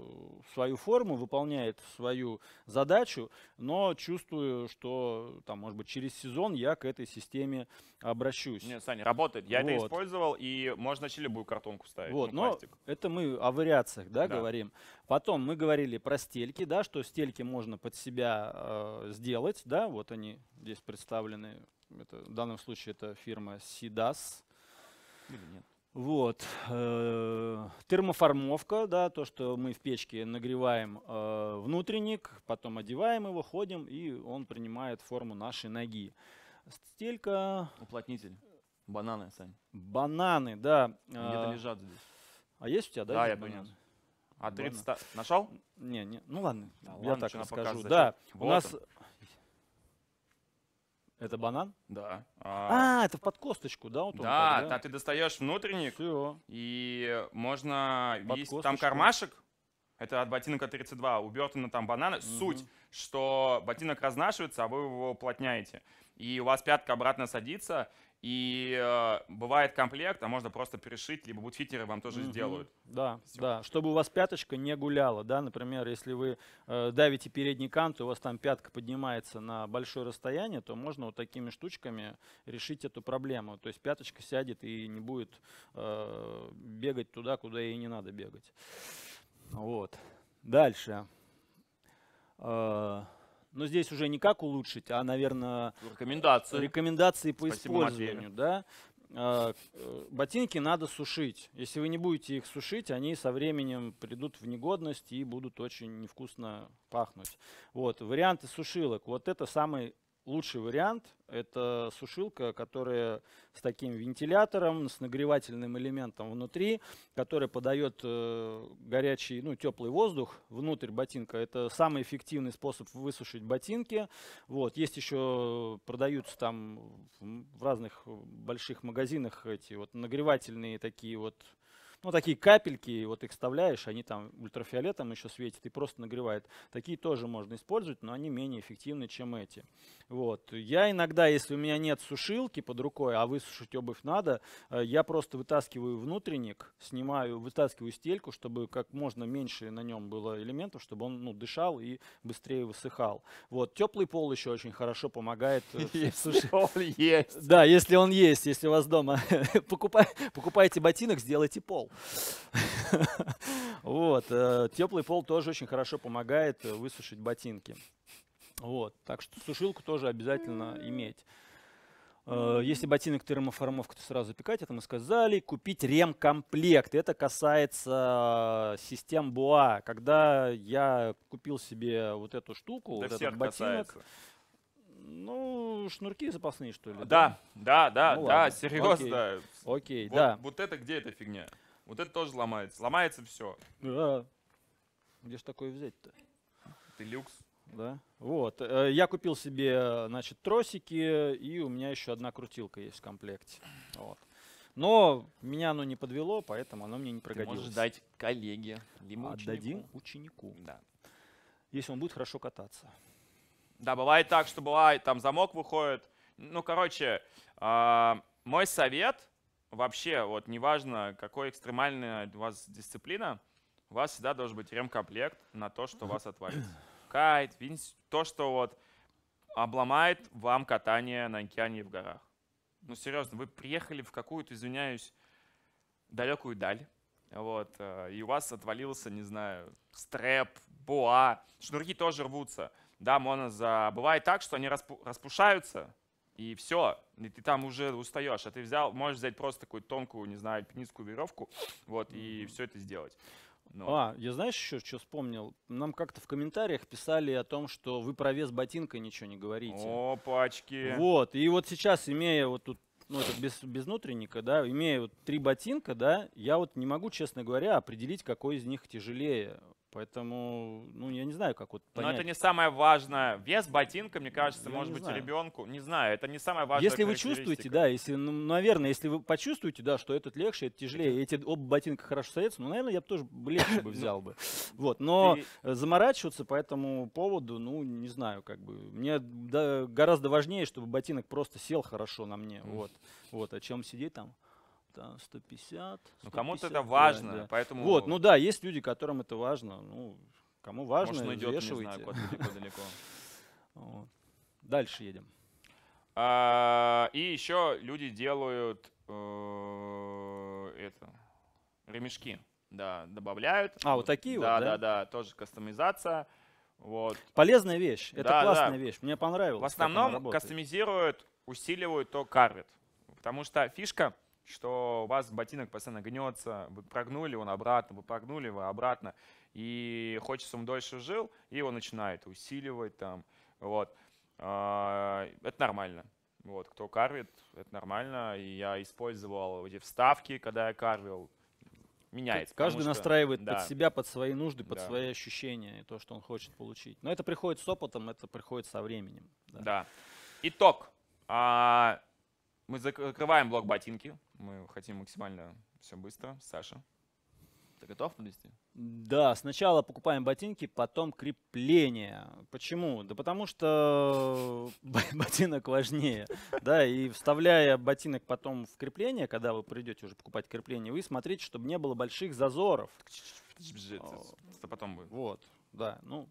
свою форму, выполняет свою задачу, но чувствую, что, там, может быть, через сезон я к этой системе обращусь. Нет, Саня, работает. Я вот. это использовал, и можно вообще любую картонку ставить. Вот, ну, но пластик. это мы о вариациях, да, да, говорим. Потом мы говорили про стельки, да, что стельки можно под себя э, сделать, да, вот они здесь представлены это, в данном случае это фирма Сидас. Или нет? Вот. Э, термоформовка, да, то, что мы в печке нагреваем э, внутренник, потом одеваем его, ходим, и он принимает форму нашей ноги. Стелька. Уплотнитель. Бананы, Сань. Бананы, да. Где-то а, лежат здесь. А есть у тебя, да? Да, я понял. А 30 ста... нашел? Не, не, ну ладно, да, я ладно, так расскажу. Да, Зачем? у нас это банан? Да. А, а это под косточку, да? Вот да, да, ты достаешь внутренний Все. И можно... Под есть косточку. там кармашек. Это от ботинка 32. У Бертона там бананы. Угу. Суть, что ботинок разнашивается, а вы его уплотняете. И у вас пятка обратно садится, и э, бывает комплект, а можно просто перешить, либо бутфитеры вам тоже угу. сделают. Да, Все. да, чтобы у вас пяточка не гуляла, да, например, если вы э, давите передний кант, и у вас там пятка поднимается на большое расстояние, то можно вот такими штучками решить эту проблему. То есть пяточка сядет и не будет э, бегать туда, куда ей не надо бегать. Вот. Дальше. Э -э но здесь уже не как улучшить, а, наверное, рекомендации, рекомендации по Спасибо, использованию. Да? А, э, ботинки надо сушить. Если вы не будете их сушить, они со временем придут в негодность и будут очень невкусно пахнуть. Вот, варианты сушилок. Вот это самый лучший вариант – это сушилка, которая с таким вентилятором, с нагревательным элементом внутри, которая подает э, горячий, ну, теплый воздух внутрь ботинка. Это самый эффективный способ высушить ботинки. Вот. Есть еще, продаются там в разных э, больших магазинах эти вот нагревательные такие вот ну, такие капельки, вот их вставляешь, они там ультрафиолетом еще светят и просто нагревает. Такие тоже можно использовать, но они менее эффективны, чем эти. Вот. Я иногда, если у меня нет сушилки под рукой, а высушить обувь надо, э, я просто вытаскиваю внутренник, снимаю, вытаскиваю стельку, чтобы как можно меньше на нем было элементов, чтобы он ну, дышал и быстрее высыхал. Вот. Теплый пол еще очень хорошо помогает. Э, если он есть. Да, если он есть, если у вас дома. Покупайте ботинок, сделайте пол. Вот. Э, теплый пол тоже очень хорошо помогает э, высушить ботинки. Вот. Так что сушилку тоже обязательно иметь. Э, если ботинок термоформовка, то сразу запекать, это мы сказали. Купить ремкомплект. Это касается систем БУА. Когда я купил себе вот эту штуку, да вот этот ботинок, касается. Ну, шнурки запасные, что ли? Да, да, да, ну, да, да серьезно. Окей, да. Окей, вот, да. Вот это где эта фигня? Вот это тоже ломается. Ломается все. Да. Где ж такое взять-то? Ты люкс. Да. Вот. Э, я купил себе, значит, тросики, и у меня еще одна крутилка есть в комплекте. Вот. Но меня оно не подвело, поэтому оно мне не пригодилось. Ты можешь дать коллеге, либо Отдадим ученику. ученику. Да. Если он будет хорошо кататься. Да, бывает так, что бывает, там замок выходит. Ну, короче, а, мой совет вообще, вот неважно, какой экстремальная у вас дисциплина, у вас всегда должен быть ремкомплект на то, что вас отвалится. Кайт, винс, то, что вот обломает вам катание на океане и в горах. Ну, серьезно, вы приехали в какую-то, извиняюсь, далекую даль, вот, э, и у вас отвалился, не знаю, стрэп, боа, шнурки тоже рвутся. Да, моноза, Бывает так, что они распу... распушаются, и все, и ты там уже устаешь, а ты взял, можешь взять просто такую тонкую, не знаю, альпинистскую веревку, вот, и все это сделать. Ну. А, я знаешь еще, что вспомнил? Нам как-то в комментариях писали о том, что вы про вес ботинка ничего не говорите. О, пачки. Вот, и вот сейчас, имея вот тут ну, это без, без внутренника, да, имея вот три ботинка, да, я вот не могу, честно говоря, определить, какой из них тяжелее. Поэтому, ну, я не знаю, как вот понять. Но это не самое важное. Вес ботинка, мне кажется, я может быть, знаю. ребенку, не знаю, это не самое важное. Если вы чувствуете, да, если, ну, наверное, если вы почувствуете, да, что этот легче, это тяжелее, эти оба ботинка хорошо садятся, ну, наверное, я бы тоже легче бы взял бы. Вот, но Ты... заморачиваться по этому поводу, ну, не знаю, как бы. Мне гораздо важнее, чтобы ботинок просто сел хорошо на мне, вот, вот, а чем сидеть там там 150. ну, кому-то это важно, да, да. поэтому... Вот, ну да, есть люди, которым это важно. Ну, кому важно, Может, он идет, не знаю, далеко. Вот. Дальше едем. А, и еще люди делают э, это ремешки, да, добавляют. А вот такие да, вот, да? Да, да, тоже кастомизация. Вот. Полезная вещь, это да, классная да. вещь, мне понравилось. В основном кастомизируют, усиливают то карвит, потому что фишка что у вас ботинок постоянно гнется, вы прогнули он обратно, вы прогнули его обратно, и хочется, он дольше жил, и его начинает усиливать там, вот. А, это нормально. Вот, кто карвит, это нормально. И я использовал эти вставки, когда я карвил, меняется. Каждый что, настраивает да. под себя, под свои нужды, под да. свои ощущения и то, что он хочет получить. Но это приходит с опытом, это приходит со временем. Да. да. Итог. А, мы закрываем блок ботинки. Мы хотим максимально все быстро. Саша, ты готов подвести? Да, сначала покупаем ботинки, потом крепление. Почему? Да потому что ботинок важнее. Да, и вставляя ботинок потом в крепление, когда вы придете уже покупать крепление, вы смотрите, чтобы не было больших зазоров. Это потом будет. Вот, да. Ну,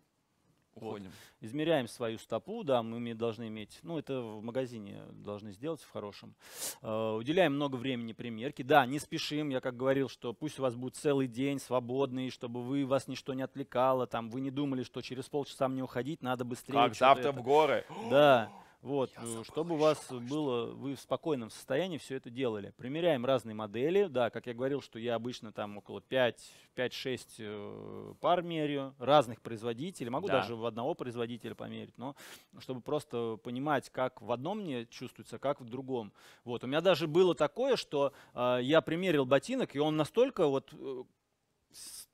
уходим. Вот. Измеряем свою стопу, да, мы должны иметь, ну это в магазине должны сделать в хорошем. Э, уделяем много времени примерке. Да, не спешим, я как говорил, что пусть у вас будет целый день свободный, чтобы вы вас ничто не отвлекало, там вы не думали, что через полчаса мне уходить, надо быстрее. Как завтра это. в горы. Да. Вот, Я э, чтобы у вас было, вы в спокойном состоянии все это делали. Примеряем разные модели. Да, как я говорил, что я обычно там около 5-6 э, пар мерю разных производителей. Могу да. даже в одного производителя померить, но чтобы просто понимать, как в одном мне чувствуется, а как в другом. Вот, у меня даже было такое, что э, я примерил ботинок, и он настолько вот э,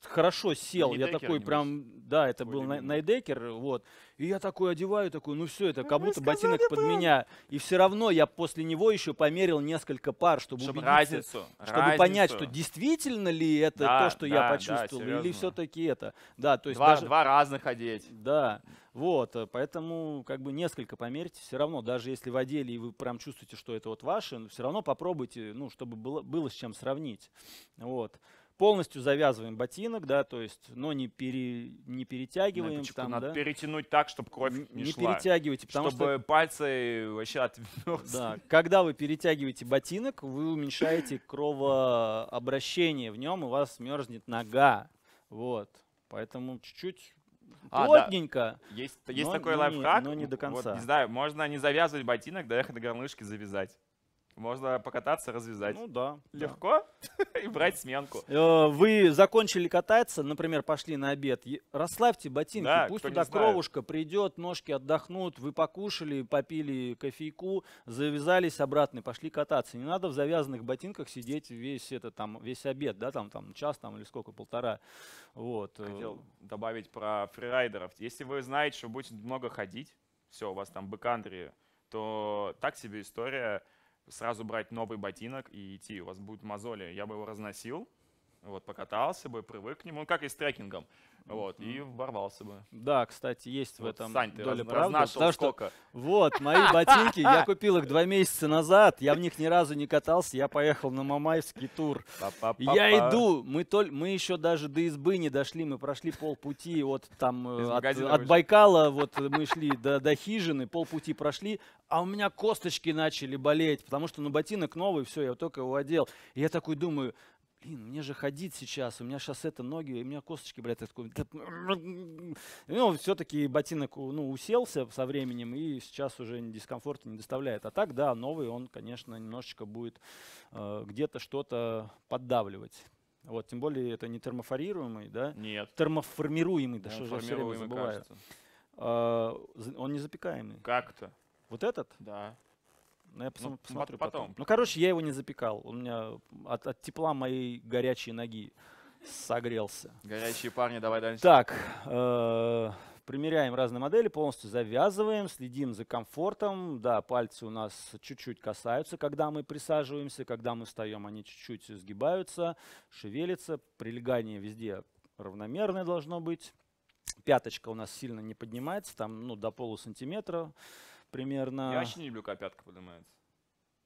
хорошо сел. Найдекер, я такой прям, да, это был на, найдекер, вот. И я такой одеваю, такой, ну все, это ну, как будто ботинок бы. под меня. И все равно я после него еще померил несколько пар, чтобы, чтобы убедиться, разницу, чтобы разницу. понять, что действительно ли это да, то, что да, я почувствовал, да, или все-таки это. Да, то есть два, даже... два разных одеть. Да. Вот, э, поэтому как бы несколько померьте, все равно, даже если в отделе и вы прям чувствуете, что это вот ваше, ну, все равно попробуйте, ну, чтобы было, было с чем сравнить. Вот полностью завязываем ботинок, да, то есть, но не, пере, не ну перетягиваем. Напичку, там, надо да? перетянуть так, чтобы кровь не, не шла. перетягивайте, потому чтобы что... пальцы вообще отвернулись. Да, когда вы перетягиваете ботинок, вы уменьшаете кровообращение в нем, и у вас мерзнет нога. Вот, поэтому чуть-чуть а, плотненько. Да. Есть, есть но, такой но лайфхак. но не до конца. Вот, не знаю, можно не завязывать ботинок, доехать до горлышки завязать. Можно покататься, развязать. Ну да. Легко да. и брать сменку. Э, вы закончили кататься, например, пошли на обед. Расслабьте ботинки, да, пусть туда кровушка придет, ножки отдохнут, вы покушали, попили кофейку, завязались обратно и пошли кататься. Не надо в завязанных ботинках сидеть весь это там весь обед, да, там там час там или сколько полтора. Вот. Э, Хотел добавить про фрирайдеров. Если вы знаете, что будет много ходить, все, у вас там бэкантри, то так себе история сразу брать новый ботинок и идти. У вас будет мозоли. Я бы его разносил, вот, покатался бы, привык к нему, ну, как и с трекингом, вот, и ворвался бы. Да, кстати, есть вот, в этом Сань, ты доля правды, сколько? что вот, мои ботинки, я купил их два месяца назад, я в них ни разу не катался, я поехал на мамайский тур. Я иду, мы, толь, мы еще даже до избы не дошли, мы прошли полпути вот там, э, от, от Байкала, вот мы шли до, до хижины, полпути прошли, а у меня косточки начали болеть, потому что ну ботинок новый, все, я только его одел. И я такой думаю, блин, мне же ходить сейчас, у меня сейчас это ноги, у меня косточки, блядь, такой, ну, все-таки ботинок, ну, уселся со временем и сейчас уже дискомфорта не доставляет. А так, да, новый он, конечно, немножечко будет э, где-то что-то поддавливать. Вот, тем более это не термофорируемый, да? Нет. Термоформируемый, да, что же все время забываю. Э, а, он не запекаемый. Как-то. Вот этот? Да. Ну я пос ну, посмотрю потом. потом. Ну, короче, я его не запекал. У меня от, от тепла моей горячей ноги согрелся. Горячие парни, давай дальше. Так, э примеряем разные модели, полностью завязываем, следим за комфортом. Да, пальцы у нас чуть-чуть касаются, когда мы присаживаемся, когда мы встаем, они чуть-чуть сгибаются, шевелятся. Прилегание везде равномерное должно быть. Пяточка у нас сильно не поднимается, там ну, до полусантиметра. сантиметра примерно... Я вообще не люблю, когда пятка поднимается.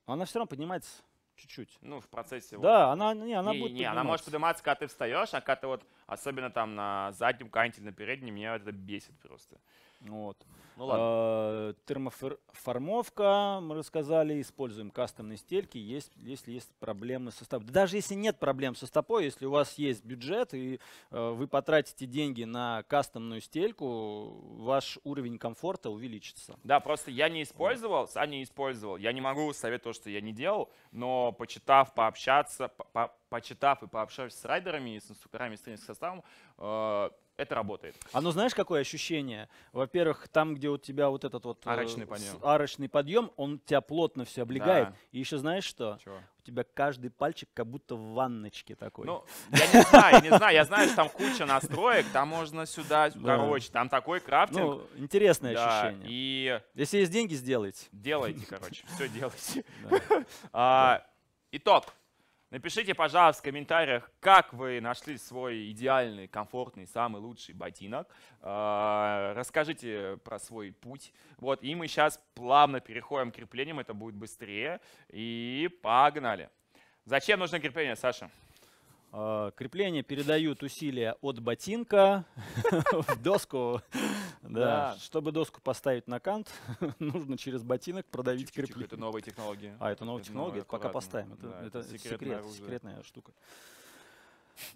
Она все равно поднимается чуть-чуть. Ну, в процессе. Да, вот. она, не, она не, будет не, она может подниматься, когда ты встаешь, а когда ты вот, особенно там на заднем канте, на переднем, меня это бесит просто. Вот. Ну, ладно. Э, Термоформовка, мы рассказали, используем кастомные стельки, есть, если есть проблемы со стопой. Даже если нет проблем со стопой, если у вас есть бюджет и э, вы потратите деньги на кастомную стельку, ваш уровень комфорта увеличится. Да, просто я не использовал, Саня не использовал. Я не могу советовать то, что я не делал, но почитав, пообщаться, по -по почитав и пообщавшись с райдерами и с инструкторами, и с тренерским составом, э, это работает. А ну знаешь, какое ощущение? Во-первых, там, где у тебя вот этот вот э, арочный подъем, арочный подъем он тебя плотно все облегает. Да. И еще знаешь что? Чего? У тебя каждый пальчик как будто в ванночке такой. Ну, я не знаю, не знаю. Я знаю, что там куча настроек, там можно сюда, короче, там такой крафтинг. Ну, интересное ощущение. И... Если есть деньги, сделайте. Делайте, короче, все делайте. А, итог. Напишите, пожалуйста, в комментариях, как вы нашли свой идеальный, комфортный, самый лучший ботинок. А, расскажите про свой путь. Вот, и мы сейчас плавно переходим к креплениям, это будет быстрее. И погнали. Зачем нужно крепление, Саша? Э, Крепления передают усилия от ботинка в доску. Да, чтобы доску поставить на кант, нужно через ботинок продавить крепление. Это новая технология. А, это новая технология, пока поставим. Это секретная штука.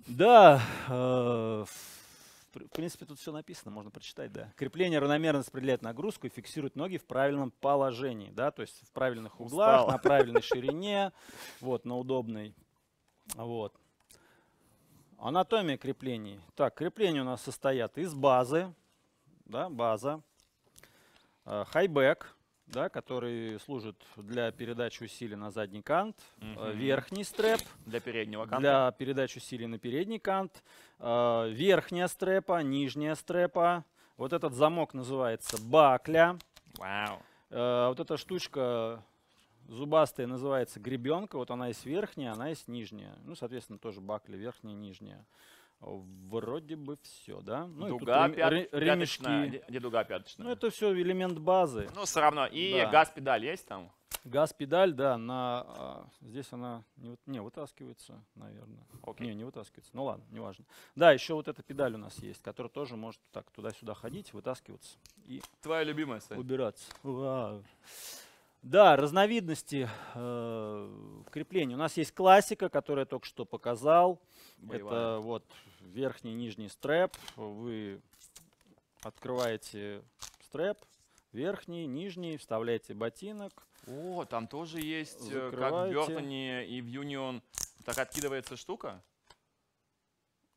Да, э, в принципе, тут все написано, можно прочитать, да. Крепление равномерно распределяет нагрузку и фиксирует ноги в правильном положении, да, то есть в правильных углах, Устал. на правильной ширине, вот, на удобной. Вот. Анатомия креплений. Так, крепления у нас состоят из базы, да, база, э, хайбэк, да, который служит для передачи усилий на задний кант, угу. верхний стрэп для переднего канта, для передачи усилий на передний кант, э, верхняя стрэпа, нижняя стрэпа. Вот этот замок называется бакля. Вау. Вот эта штучка Зубастая называется гребенка. Вот она есть верхняя, она есть нижняя. Ну, соответственно, тоже бакли верхняя, нижняя. Вроде бы все, да? Ну, дуга Пяточная, не дуга пяточная. Ну, это все элемент базы. Ну, все равно. И да. газ-педаль есть там? Газ-педаль, да, на, а, здесь она не, не вытаскивается, наверное. Okay. Не, не вытаскивается. Ну ладно, неважно. Да, еще вот эта педаль у нас есть, которая тоже может так туда-сюда ходить, вытаскиваться и Твоя любимая, Сань. убираться. Вау. Да, разновидности э, крепления. У нас есть классика, которую я только что показал. Боевая. Это вот верхний и нижний стрэп. Вы открываете стрэп, верхний, нижний, вставляете ботинок. О, там тоже есть, закрываете. Э, как в Бертоне и в Юнион, так откидывается штука?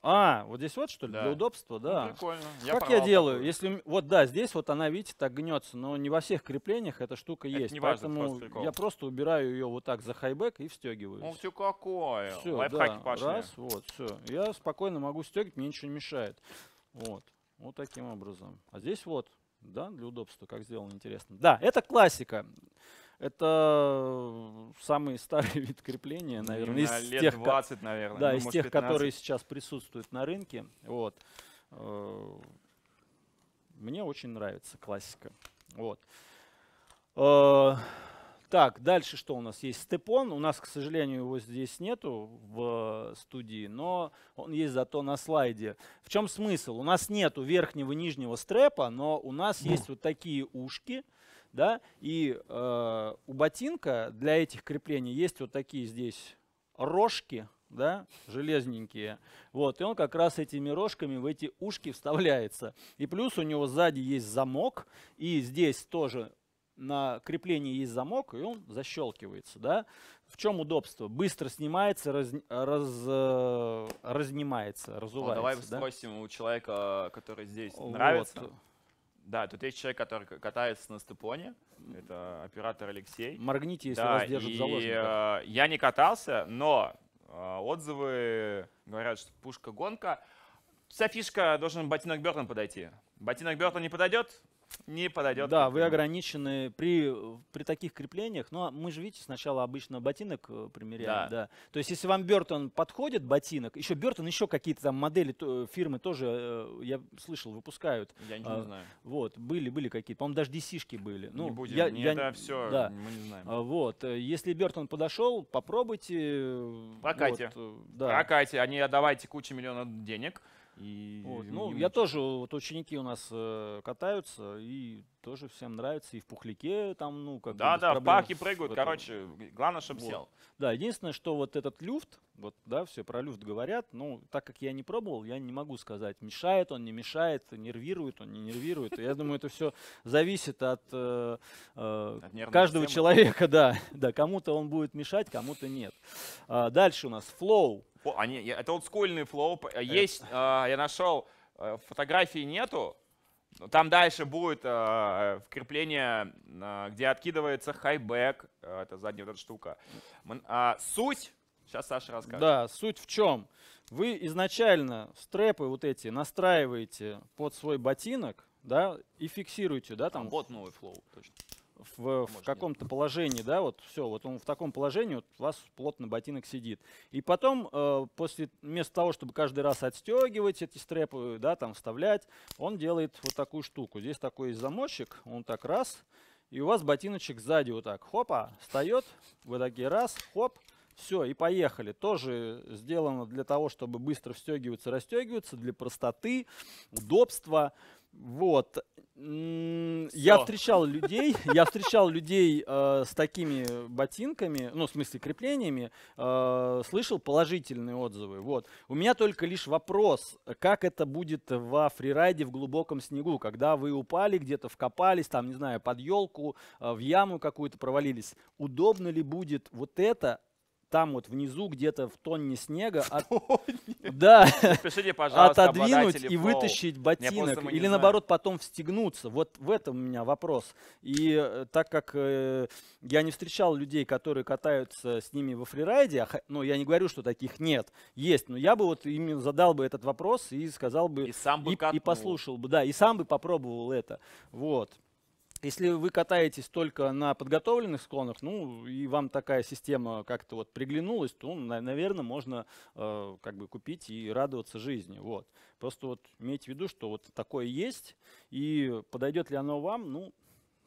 А, вот здесь вот что ли? Да. Для удобства, ну, да. Ну, прикольно. Я как я делаю? Такую. Если вот да, здесь вот она, видите, так гнется, но не во всех креплениях эта штука это есть. Не поэтому важно, просто я просто убираю ее вот так за хайбэк и встегиваю. Ну все какое! Все, Лайфхаки да. пошли. Раз, вот, все. Я спокойно могу стегивать, мне ничего не мешает. Вот. Вот таким образом. А здесь вот да, для удобства, как сделано интересно. Да, это классика. Это самый старый вид крепления, ну, наверное, из лет тех, 20, наверное. Да, ну, из тех, 15. которые сейчас присутствуют на рынке. Вот. Э, мне очень нравится классика. Вот. Э, так, дальше что у нас есть? Степон. У нас, к сожалению, его здесь нету в э, студии, но он есть зато на слайде. В чем смысл? У нас нету верхнего и нижнего стрепа, но у нас есть вот такие ушки, да, и э, у ботинка для этих креплений есть вот такие здесь рожки, да, железненькие. Вот, и он как раз этими рожками в эти ушки вставляется. И плюс у него сзади есть замок, и здесь тоже на креплении есть замок, и он защелкивается. Да? В чем удобство? Быстро снимается, раз, раз, э, разнимается, разувается. Ну, давай да? у человека, который здесь вот. нравится. Да, тут есть человек, который катается на степоне. Это оператор Алексей. Моргните, если да, вас держит и, заложника. Э, я не катался, но э, отзывы говорят, что пушка-гонка. Вся фишка должен ботинок Бертон подойти. Ботинок Бертон не подойдет, не подойдет. Да, вы ограничены при, при таких креплениях. Но мы же, видите, сначала обычно ботинок э, примеряем. Да. да. То есть, если вам Бертон подходит, ботинок, еще Бертон, еще какие-то там модели то, э, фирмы тоже, э, я слышал, выпускают. Я ничего а, не знаю. Вот, были, были какие-то. По-моему, даже dc были. Ну, не будем, я, не я, это все, да. мы не знаем. А, вот, если Бертон подошел, попробуйте. Прокате. Вот, да. Прокате, а не отдавайте кучу миллионов денег. И вот, ну, я тоже, вот ученики у нас э, катаются, и тоже всем нравится, и в пухляке там, ну, как да, бы Да, да, в пахе прыгают, в этом. короче, главное, чтобы вот. сел. Да, единственное, что вот этот люфт, вот, да, все про люфт говорят, ну, так как я не пробовал, я не могу сказать, мешает он, не мешает, нервирует он, не нервирует. Я думаю, это все зависит от э, э, каждого человека, да, да, кому-то он будет мешать, кому-то нет. А, дальше у нас флоу. Они, это олдскульный флоу. Э, есть, э, я нашел, э, фотографии нету. Там дальше будет э, вкрепление, э, где откидывается хайбэк. Э, это задняя вот эта штука. Мон, э, суть, сейчас Саша расскажет. Да, суть в чем? Вы изначально стрепы вот эти настраиваете под свой ботинок, да, и фиксируете, да, там. А, вот новый флоу, точно в, в каком-то положении, да, вот все, вот он в таком положении, вот у вас плотно ботинок сидит. И потом, э, после, вместо того, чтобы каждый раз отстегивать эти стрепы, да, там вставлять, он делает вот такую штуку. Здесь такой замочек, он так раз, и у вас ботиночек сзади вот так, хопа, встает, вы такие раз, хоп, все, и поехали. Тоже сделано для того, чтобы быстро встегиваться, расстегиваться, для простоты, удобства. Вот. Я встречал людей, я встречал людей э, с такими ботинками, ну, в смысле, креплениями, э, слышал положительные отзывы. Вот. У меня только лишь вопрос, как это будет во фрирайде в глубоком снегу, когда вы упали где-то, вкопались, там, не знаю, под елку, э, в яму какую-то провалились. Удобно ли будет вот это там вот внизу где-то в тонне снега от... да, Пишите, отодвинуть и вытащить ботинок. Или наоборот знаем. потом встегнуться. Вот в этом у меня вопрос. И э, так как э, я не встречал людей, которые катаются с ними во фрирайде, но а ну я не говорю, что таких нет, есть, но я бы вот именно задал бы этот вопрос и сказал бы... И сам бы и, и послушал бы, да, и сам бы попробовал это. Вот. Если вы катаетесь только на подготовленных склонах, ну и вам такая система как-то вот приглянулась, то, наверное, можно э, как бы купить и радоваться жизни. Вот. Просто вот имейте в виду, что вот такое есть, и подойдет ли оно вам, ну,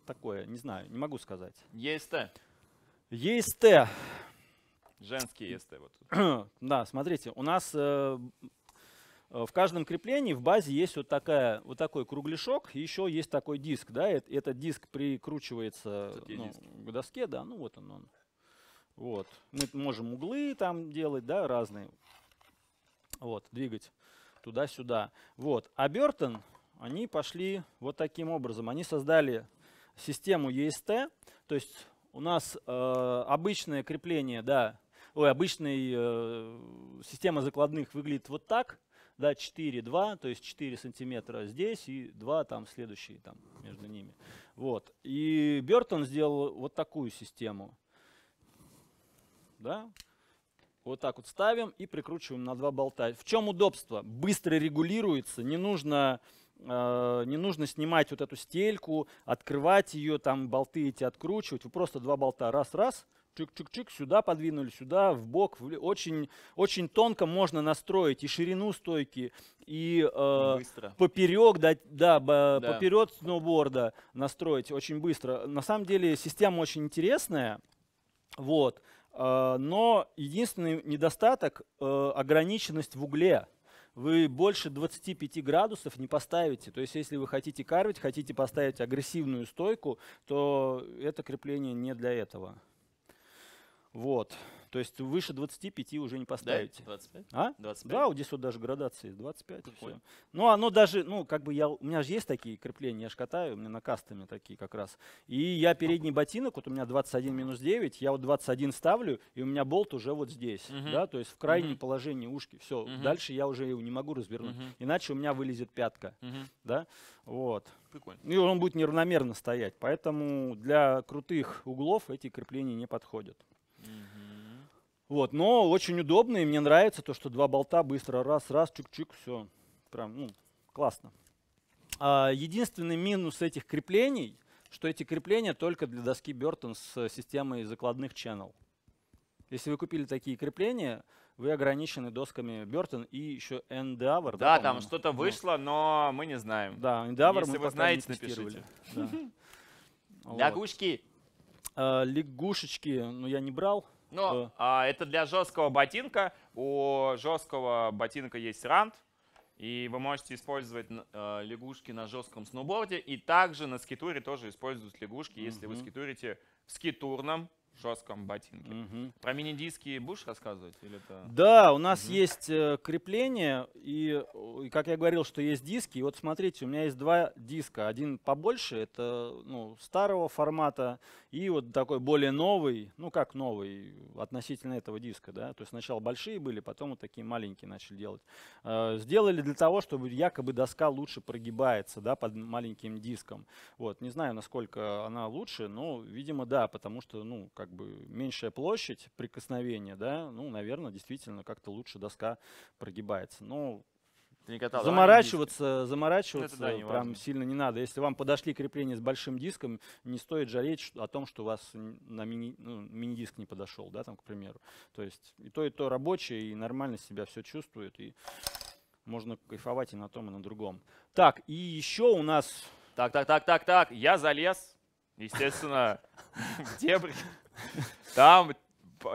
такое, не знаю, не могу сказать. ЕСТ. ЕСТ. Женский ЕСТ. Вот. да, смотрите, у нас э, Э, в каждом креплении в базе есть вот, такая, вот такой кругляшок, еще есть такой диск. Да, этот, этот диск прикручивается ну, к доске, да, ну вот он. он. Вот. Мы можем углы там делать, да, разные. Вот, двигать туда-сюда. Вот. А Бертон, они пошли вот таким образом. Они создали систему EST, то есть у нас э, обычное крепление, да, ой, обычная э, система закладных выглядит вот так, да, 4, 2, то есть 4 сантиметра здесь и 2 там следующие там между ними. Вот. И Бертон сделал вот такую систему. Да? Вот так вот ставим и прикручиваем на два болта. В чем удобство? Быстро регулируется, не нужно э, не нужно снимать вот эту стельку, открывать ее, там болты эти откручивать. Вы просто два болта раз-раз чик-чик-чик, сюда подвинули, сюда, в бок. Очень, очень тонко можно настроить и ширину стойки, и э, поперек, да, да, да, поперед сноуборда настроить очень быстро. На самом деле система очень интересная, вот. Э, но единственный недостаток э, – ограниченность в угле вы больше 25 градусов не поставите. То есть, если вы хотите карвить, хотите поставить агрессивную стойку, то это крепление не для этого. Вот. То есть выше 25 уже не поставите. А? Да, 25? А? 25? Да, у здесь вот даже градации 25. Все. Ну, оно даже, ну, как бы я, у меня же есть такие крепления, я же катаю, у меня на кастами такие как раз. И я передний ботинок, вот у меня 21 минус 9, я вот 21 ставлю, и у меня болт уже вот здесь, угу. да, то есть в крайнем угу. положении ушки. Все, угу. дальше я уже его не могу развернуть, угу. иначе у меня вылезет пятка, угу. да, вот. Прикольно. И он будет неравномерно стоять, поэтому для крутых углов эти крепления не подходят. Вот, но очень удобно, и мне нравится то, что два болта быстро раз-раз, чик-чик, все. Прям, ну, классно. А, единственный минус этих креплений, что эти крепления только для доски Бертон с системой закладных channel. Если вы купили такие крепления, вы ограничены досками Бертон и еще Endeavor. Да, да там что-то вышло, но мы не знаем. Да, Endeavor Если мы вы знаете, не напишите. Да. Лягушки. А, лягушечки, ну я не брал. Но э. а, это для жесткого ботинка. У жесткого ботинка есть рант. И вы можете использовать э, лягушки на жестком сноуборде. И также на скитуре тоже используют лягушки, если mm -hmm. вы скитурите в скитурном жестком ботинке. Угу. Про мини-диски будешь рассказывать? Или это... Да, у нас угу. есть э, крепление, и, и, как я говорил, что есть диски. И вот смотрите, у меня есть два диска. Один побольше, это ну, старого формата, и вот такой более новый, ну как новый, относительно этого диска. Да? То есть сначала большие были, потом вот такие маленькие начали делать. Э, сделали для того, чтобы якобы доска лучше прогибается да, под маленьким диском. Вот. Не знаю, насколько она лучше, но, видимо, да, потому что, ну, как как бы меньшая площадь прикосновения, да, ну, наверное, действительно как-то лучше доска прогибается. Но ну, ты заморачиваться, а, заморачиваться ну, это, да, прям важно. сильно не надо. Если вам подошли крепления с большим диском, не стоит жалеть о том, что у вас на мини, ну, мини-диск не подошел, да, там, к примеру. То есть и то, и то рабочее, и нормально себя все чувствует, и можно кайфовать и на том, и на другом. Так, и еще у нас... Так, так, так, так, так, я залез. Естественно, в дебри. Там,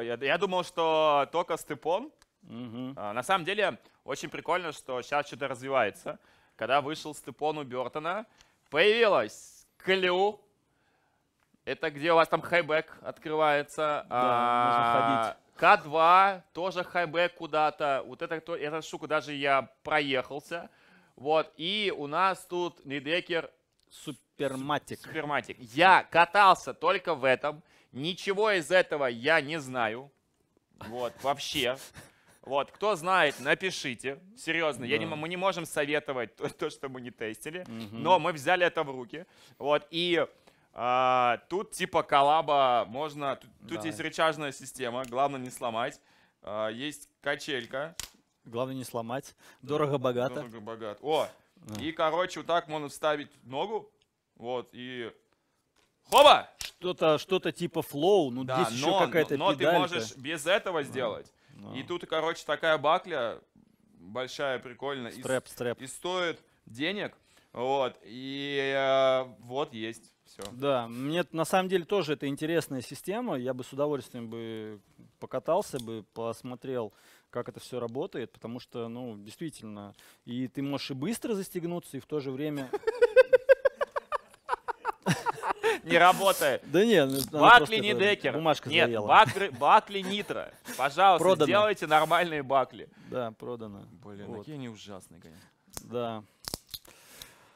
я, думал, что только Степон. А, на самом деле, очень прикольно, что сейчас что-то развивается. Когда вышел Степон у Бертона, появилась Клю. Это где у вас там хайбэк открывается. Да, а, К2 тоже хайбэк куда-то. Вот это, эту штука, даже я проехался. Вот. И у нас тут Нидекер Суперматик. Суперматик. Я катался только в этом. Ничего из этого я не знаю. Вот, вообще. Вот, кто знает, напишите. Серьезно, да. я не, мы не можем советовать то, то что мы не тестили, угу. но мы взяли это в руки. Вот, и а, тут типа коллаба можно... Тут, да. тут есть рычажная система, главное не сломать. А, есть качелька. Главное не сломать. Дорого-богато. Дорого-богато. О, и, короче, вот так можно вставить ногу. Вот, и... Хоба! Что-то что типа флоу, ну да, здесь но, еще какая-то Но, но ты можешь без этого сделать. А. И тут, короче, такая бакля большая, прикольная. Стрэп, и, стрэп. И стоит денег. Вот, и э, вот есть все. Да, мне на самом деле тоже это интересная система. Я бы с удовольствием бы покатался бы, посмотрел как это все работает, потому что, ну, действительно, и ты можешь и быстро застегнуться, и в то же время... Не работает. Да нет. Ну, бакли не декер. Бумажка Нет, бакли нитро. Пожалуйста, сделайте нормальные бакли. Да, продано. Блин, какие они ужасные, конечно. Да.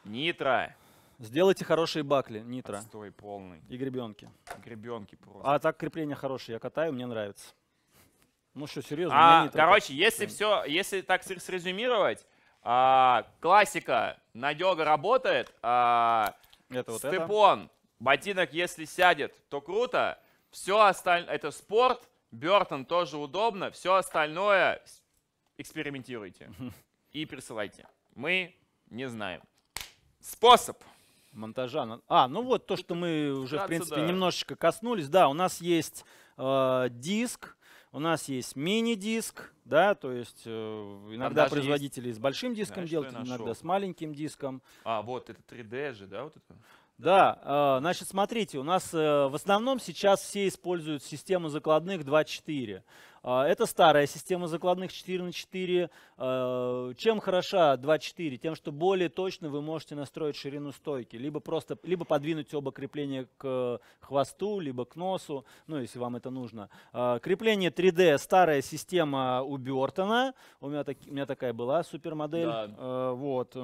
Нитро. Сделайте хорошие бакли, нитро. Стой полный. И гребенки. Гребенки просто. А так крепление хорошее, я катаю, мне нравится. Ну что, серьезно? А, короче, такой... если все, если так срезюмировать, а, классика, надега работает, а, это вот степон, это. ботинок если сядет, то круто, все остальное, это спорт, Бертон тоже удобно, все остальное экспериментируйте и присылайте. Мы не знаем. Способ. Монтажа. А, ну вот то, что мы уже, в принципе, да. немножечко коснулись. Да, у нас есть э, диск, у нас есть мини-диск, да, то есть э, иногда производители есть... с большим диском Знаешь, делают, иногда с маленьким диском. А, вот, это 3D же, да, вот это? Да, э, значит, смотрите, у нас э, в основном сейчас все используют систему закладных 2.4. А, это старая система закладных 4 на 4. А, чем хороша 2.4? Тем, что более точно вы можете настроить ширину стойки, либо просто либо подвинуть оба крепления к хвосту, либо к носу, ну, если вам это нужно. А, крепление 3D, старая система у Бертона, у меня, так, у меня такая была супермодель. Да. Вот.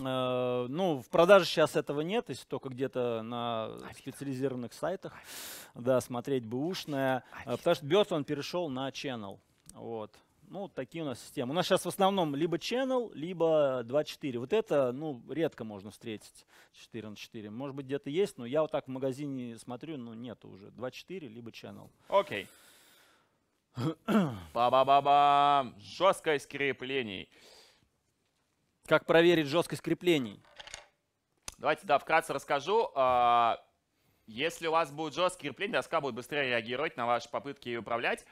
Э, ну, в продаже сейчас этого нет, если только где-то на Авито. специализированных сайтах, Авито. да, смотреть бэушное, э, Авито. потому что Бёрд, он перешел на Channel, вот. Ну, такие у нас системы. У нас сейчас в основном либо Channel, либо 2.4. Вот это, ну, редко можно встретить 4 на 4. Может быть, где-то есть, но я вот так в магазине смотрю, ну, нету уже. 2.4, либо Channel. Окей. Okay. Ба-ба-ба-бам! Жесткое скрепление. Как проверить жесткость креплений? Давайте, да, вкратце расскажу. А, если у вас будет жесткие крепление, доска будет быстрее реагировать на ваши попытки ее управлять.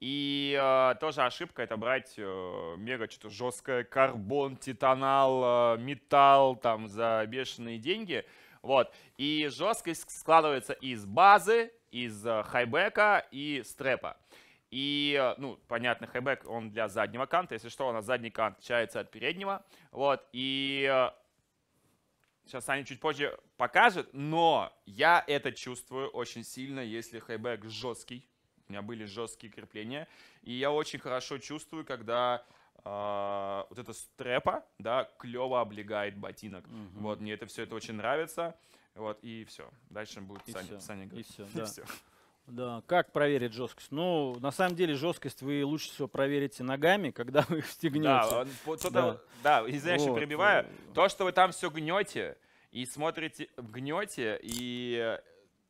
И э, тоже ошибка это брать э, мега что-то жесткое, карбон, титанал, э, металл там за бешеные деньги. Вот. И жесткость складывается из базы, из э, хайбека и стрэпа. И, э, ну, понятно, хэбэк он для заднего канта. Если что, у нас задний кант отличается от переднего. Вот, и э, сейчас Саня чуть позже покажет, но я это чувствую очень сильно, если хайбэк жесткий. У меня были жесткие крепления. И я очень хорошо чувствую, когда э, вот эта стрепа, да, клево облегает ботинок. Угу. Вот, мне это все это очень нравится. Вот, и все. Дальше будет и Саня, все. Саня говорить. И все, да. и все. Да, как проверить жесткость? Ну, на самом деле жесткость вы лучше всего проверите ногами, когда вы их стегнете. Да, то, да. да извиняюсь, вот. перебиваю. Э, э. То, что вы там все гнете и смотрите, гнете, и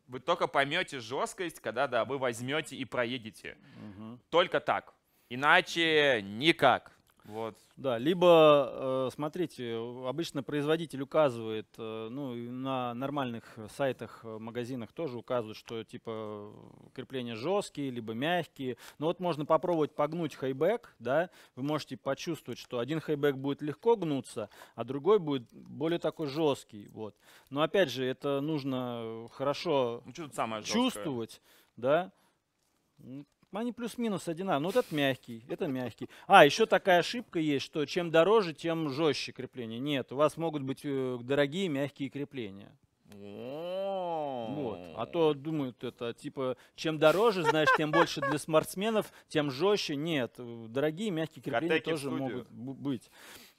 вы только поймете жесткость, когда да, вы возьмете и проедете. Угу. Только так. Иначе никак. Вот. Да, либо, э, смотрите, обычно производитель указывает, э, ну, на нормальных сайтах, э, магазинах тоже указывают, что типа крепления жесткие, либо мягкие. Но вот можно попробовать погнуть хайбэк, да, вы можете почувствовать, что один хайбэк будет легко гнуться, а другой будет более такой жесткий, вот. Но опять же, это нужно хорошо ну, чувствовать, жесткое. да. Ну, они плюс-минус одинаковые. Ну, вот этот мягкий, это мягкий. А, еще такая ошибка есть, что чем дороже, тем жестче крепление. Нет, у вас могут быть э, дорогие мягкие крепления. О, вот. А то думают, это типа, чем дороже, знаешь, тем больше для спортсменов, тем жестче. Нет, дорогие мягкие крепления Катеки тоже могут быть.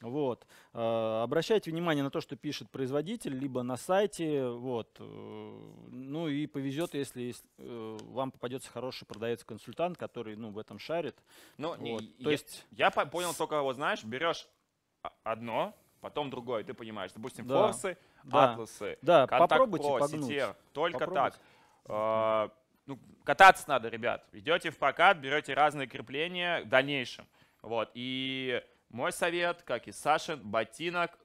Вот. А, обращайте внимание на то, что пишет производитель, либо на сайте. Вот. Э, ну и повезет, если э, вам попадется хороший продавец-консультант, который ну, в этом шарит. Ну, вот. не, то я, есть... я понял только, вот знаешь, берешь а, одно, потом другое, ты понимаешь. Допустим, да. форсы — да. атласы, да, контакт попробуйте Pro, погнуть. CTR, только попробуйте. так. Э, ну, кататься надо, ребят. Идете в прокат, берете разные крепления в дальнейшем. Вот. И мой совет, как и Сашин, ботинок,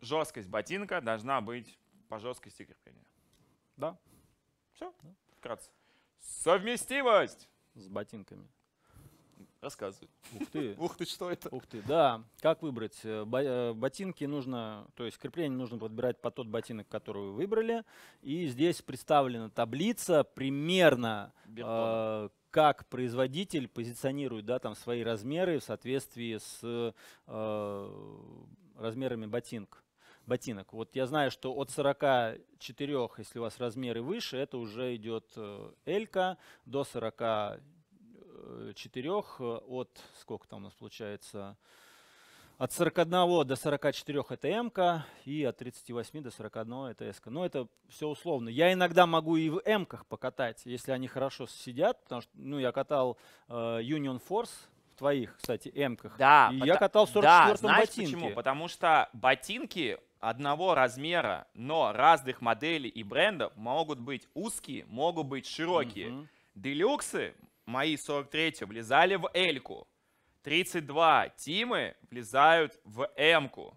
жесткость ботинка должна быть по жесткости крепления. Да. Все, да. вкратце. Совместимость! С ботинками. Рассказывай. Ух ты. Ух ты, что это? Ух ты, да. Как выбрать? Э, э, ботинки нужно, то есть крепление нужно подбирать под тот ботинок, который вы выбрали. И здесь представлена таблица примерно, э, как производитель позиционирует да, там, свои размеры в соответствии с э, размерами ботинка ботинок. Вот я знаю, что от 44, если у вас размеры выше, это уже идет э, Элька до 40 Э, четырех э, от, сколько там у нас получается, от 41 до 44 это М, и от 38 до 41 это С. Но это все условно. Я иногда могу и в М покатать, если они хорошо сидят, потому что ну, я катал э, Union Force в твоих, кстати, М. Да, и я катал в 44-м да, почему? Потому что ботинки одного размера, но разных моделей и брендов могут быть узкие, могут быть широкие. Mm -hmm. Делюксы мои 43 влезали в Эльку. 32 Тимы влезают в Эмку.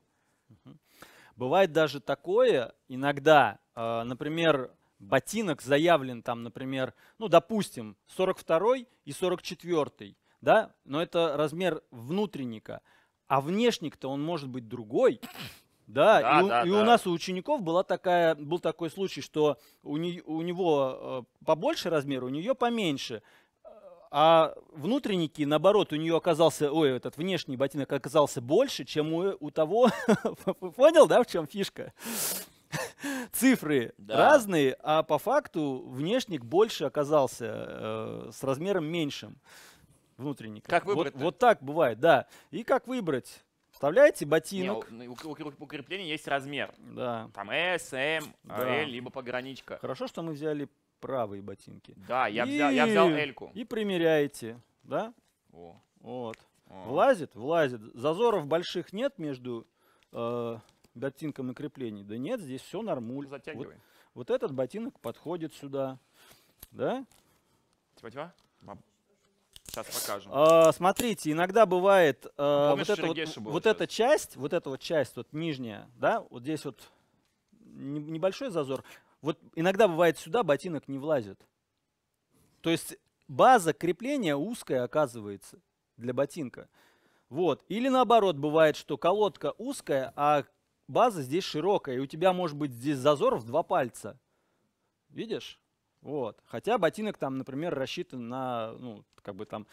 Бывает даже такое иногда, э, например, ботинок заявлен там, например, ну, допустим, 42 и 44, да, но это размер внутренника, а внешник-то он может быть другой. Да, да, и, да, и да. у нас у учеников была такая, был такой случай, что у, не, у него э, побольше размер, у нее поменьше а внутренники, наоборот, у нее оказался, ой, этот внешний ботинок оказался больше, чем у, у того. Понял, да, в чем фишка? Цифры да. разные, а по факту внешник больше оказался э, с размером меньшим внутренника. Как выбрать? Вот, вот так бывает, да. И как выбрать? Вставляете ботинок. Не, у, у, у укрепления есть размер. Да. Там S, M, да. L, либо пограничка. Хорошо, что мы взяли правые ботинки. Да, я, и, взял, я взял эльку. И примеряете, да? О. Вот. О. Влазит, влазит. Зазоров больших нет между э, ботинком и креплением. Да нет, здесь все нормуль. Затягивай. Вот, вот этот ботинок подходит сюда, да? Тьфа-тьфа? Сейчас покажем. А, смотрите, иногда бывает а, вот, эта вот, вот эта часть, вот эта вот часть, вот нижняя, да, вот здесь вот небольшой зазор, вот иногда бывает сюда ботинок не влазит. То есть база крепления узкая оказывается для ботинка. Вот. Или наоборот, бывает, что колодка узкая, а база здесь широкая, и у тебя может быть здесь зазор в два пальца. Видишь? Вот. Хотя ботинок там, например, рассчитан на, ну, как бы там,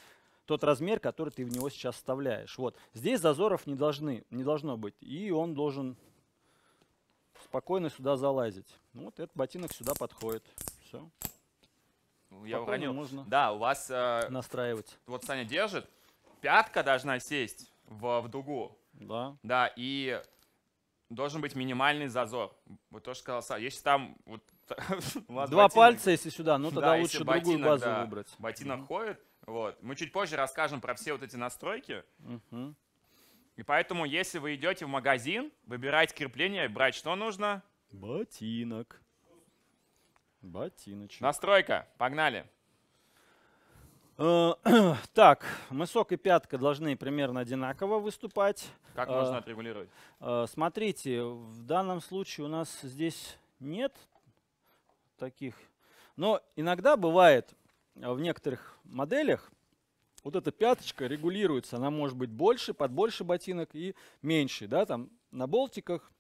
тот размер, который ты в него сейчас вставляешь. Вот. Здесь зазоров не, должны, не должно быть, и он должен спокойно сюда залазить. Ну вот этот ботинок сюда подходит. Все. Ну, я уронил. Можно да, у вас... Э, настраивать. Вот Саня держит. Пятка должна сесть в, в дугу. Да. Да, и должен быть минимальный зазор. Вот тоже сказал Саня. Если там... Вот, Два ботинок, пальца, если сюда, ну тогда да, лучше ботинок, другую базу да, выбрать. Ботинок mm -hmm. ходит. Вот. Мы чуть позже расскажем про все вот эти настройки. Угу. И поэтому, если вы идете в магазин, выбирать крепление, брать что нужно? Ботинок. Ботиночек. Настройка. Погнали. Э, так, мысок и пятка должны примерно одинаково выступать. Как э, можно отрегулировать? Э, смотрите, в данном случае у нас здесь нет таких. Но иногда бывает в некоторых моделях вот эта пяточка регулируется, она может быть больше, под больше ботинок и меньше, да, там на болтиках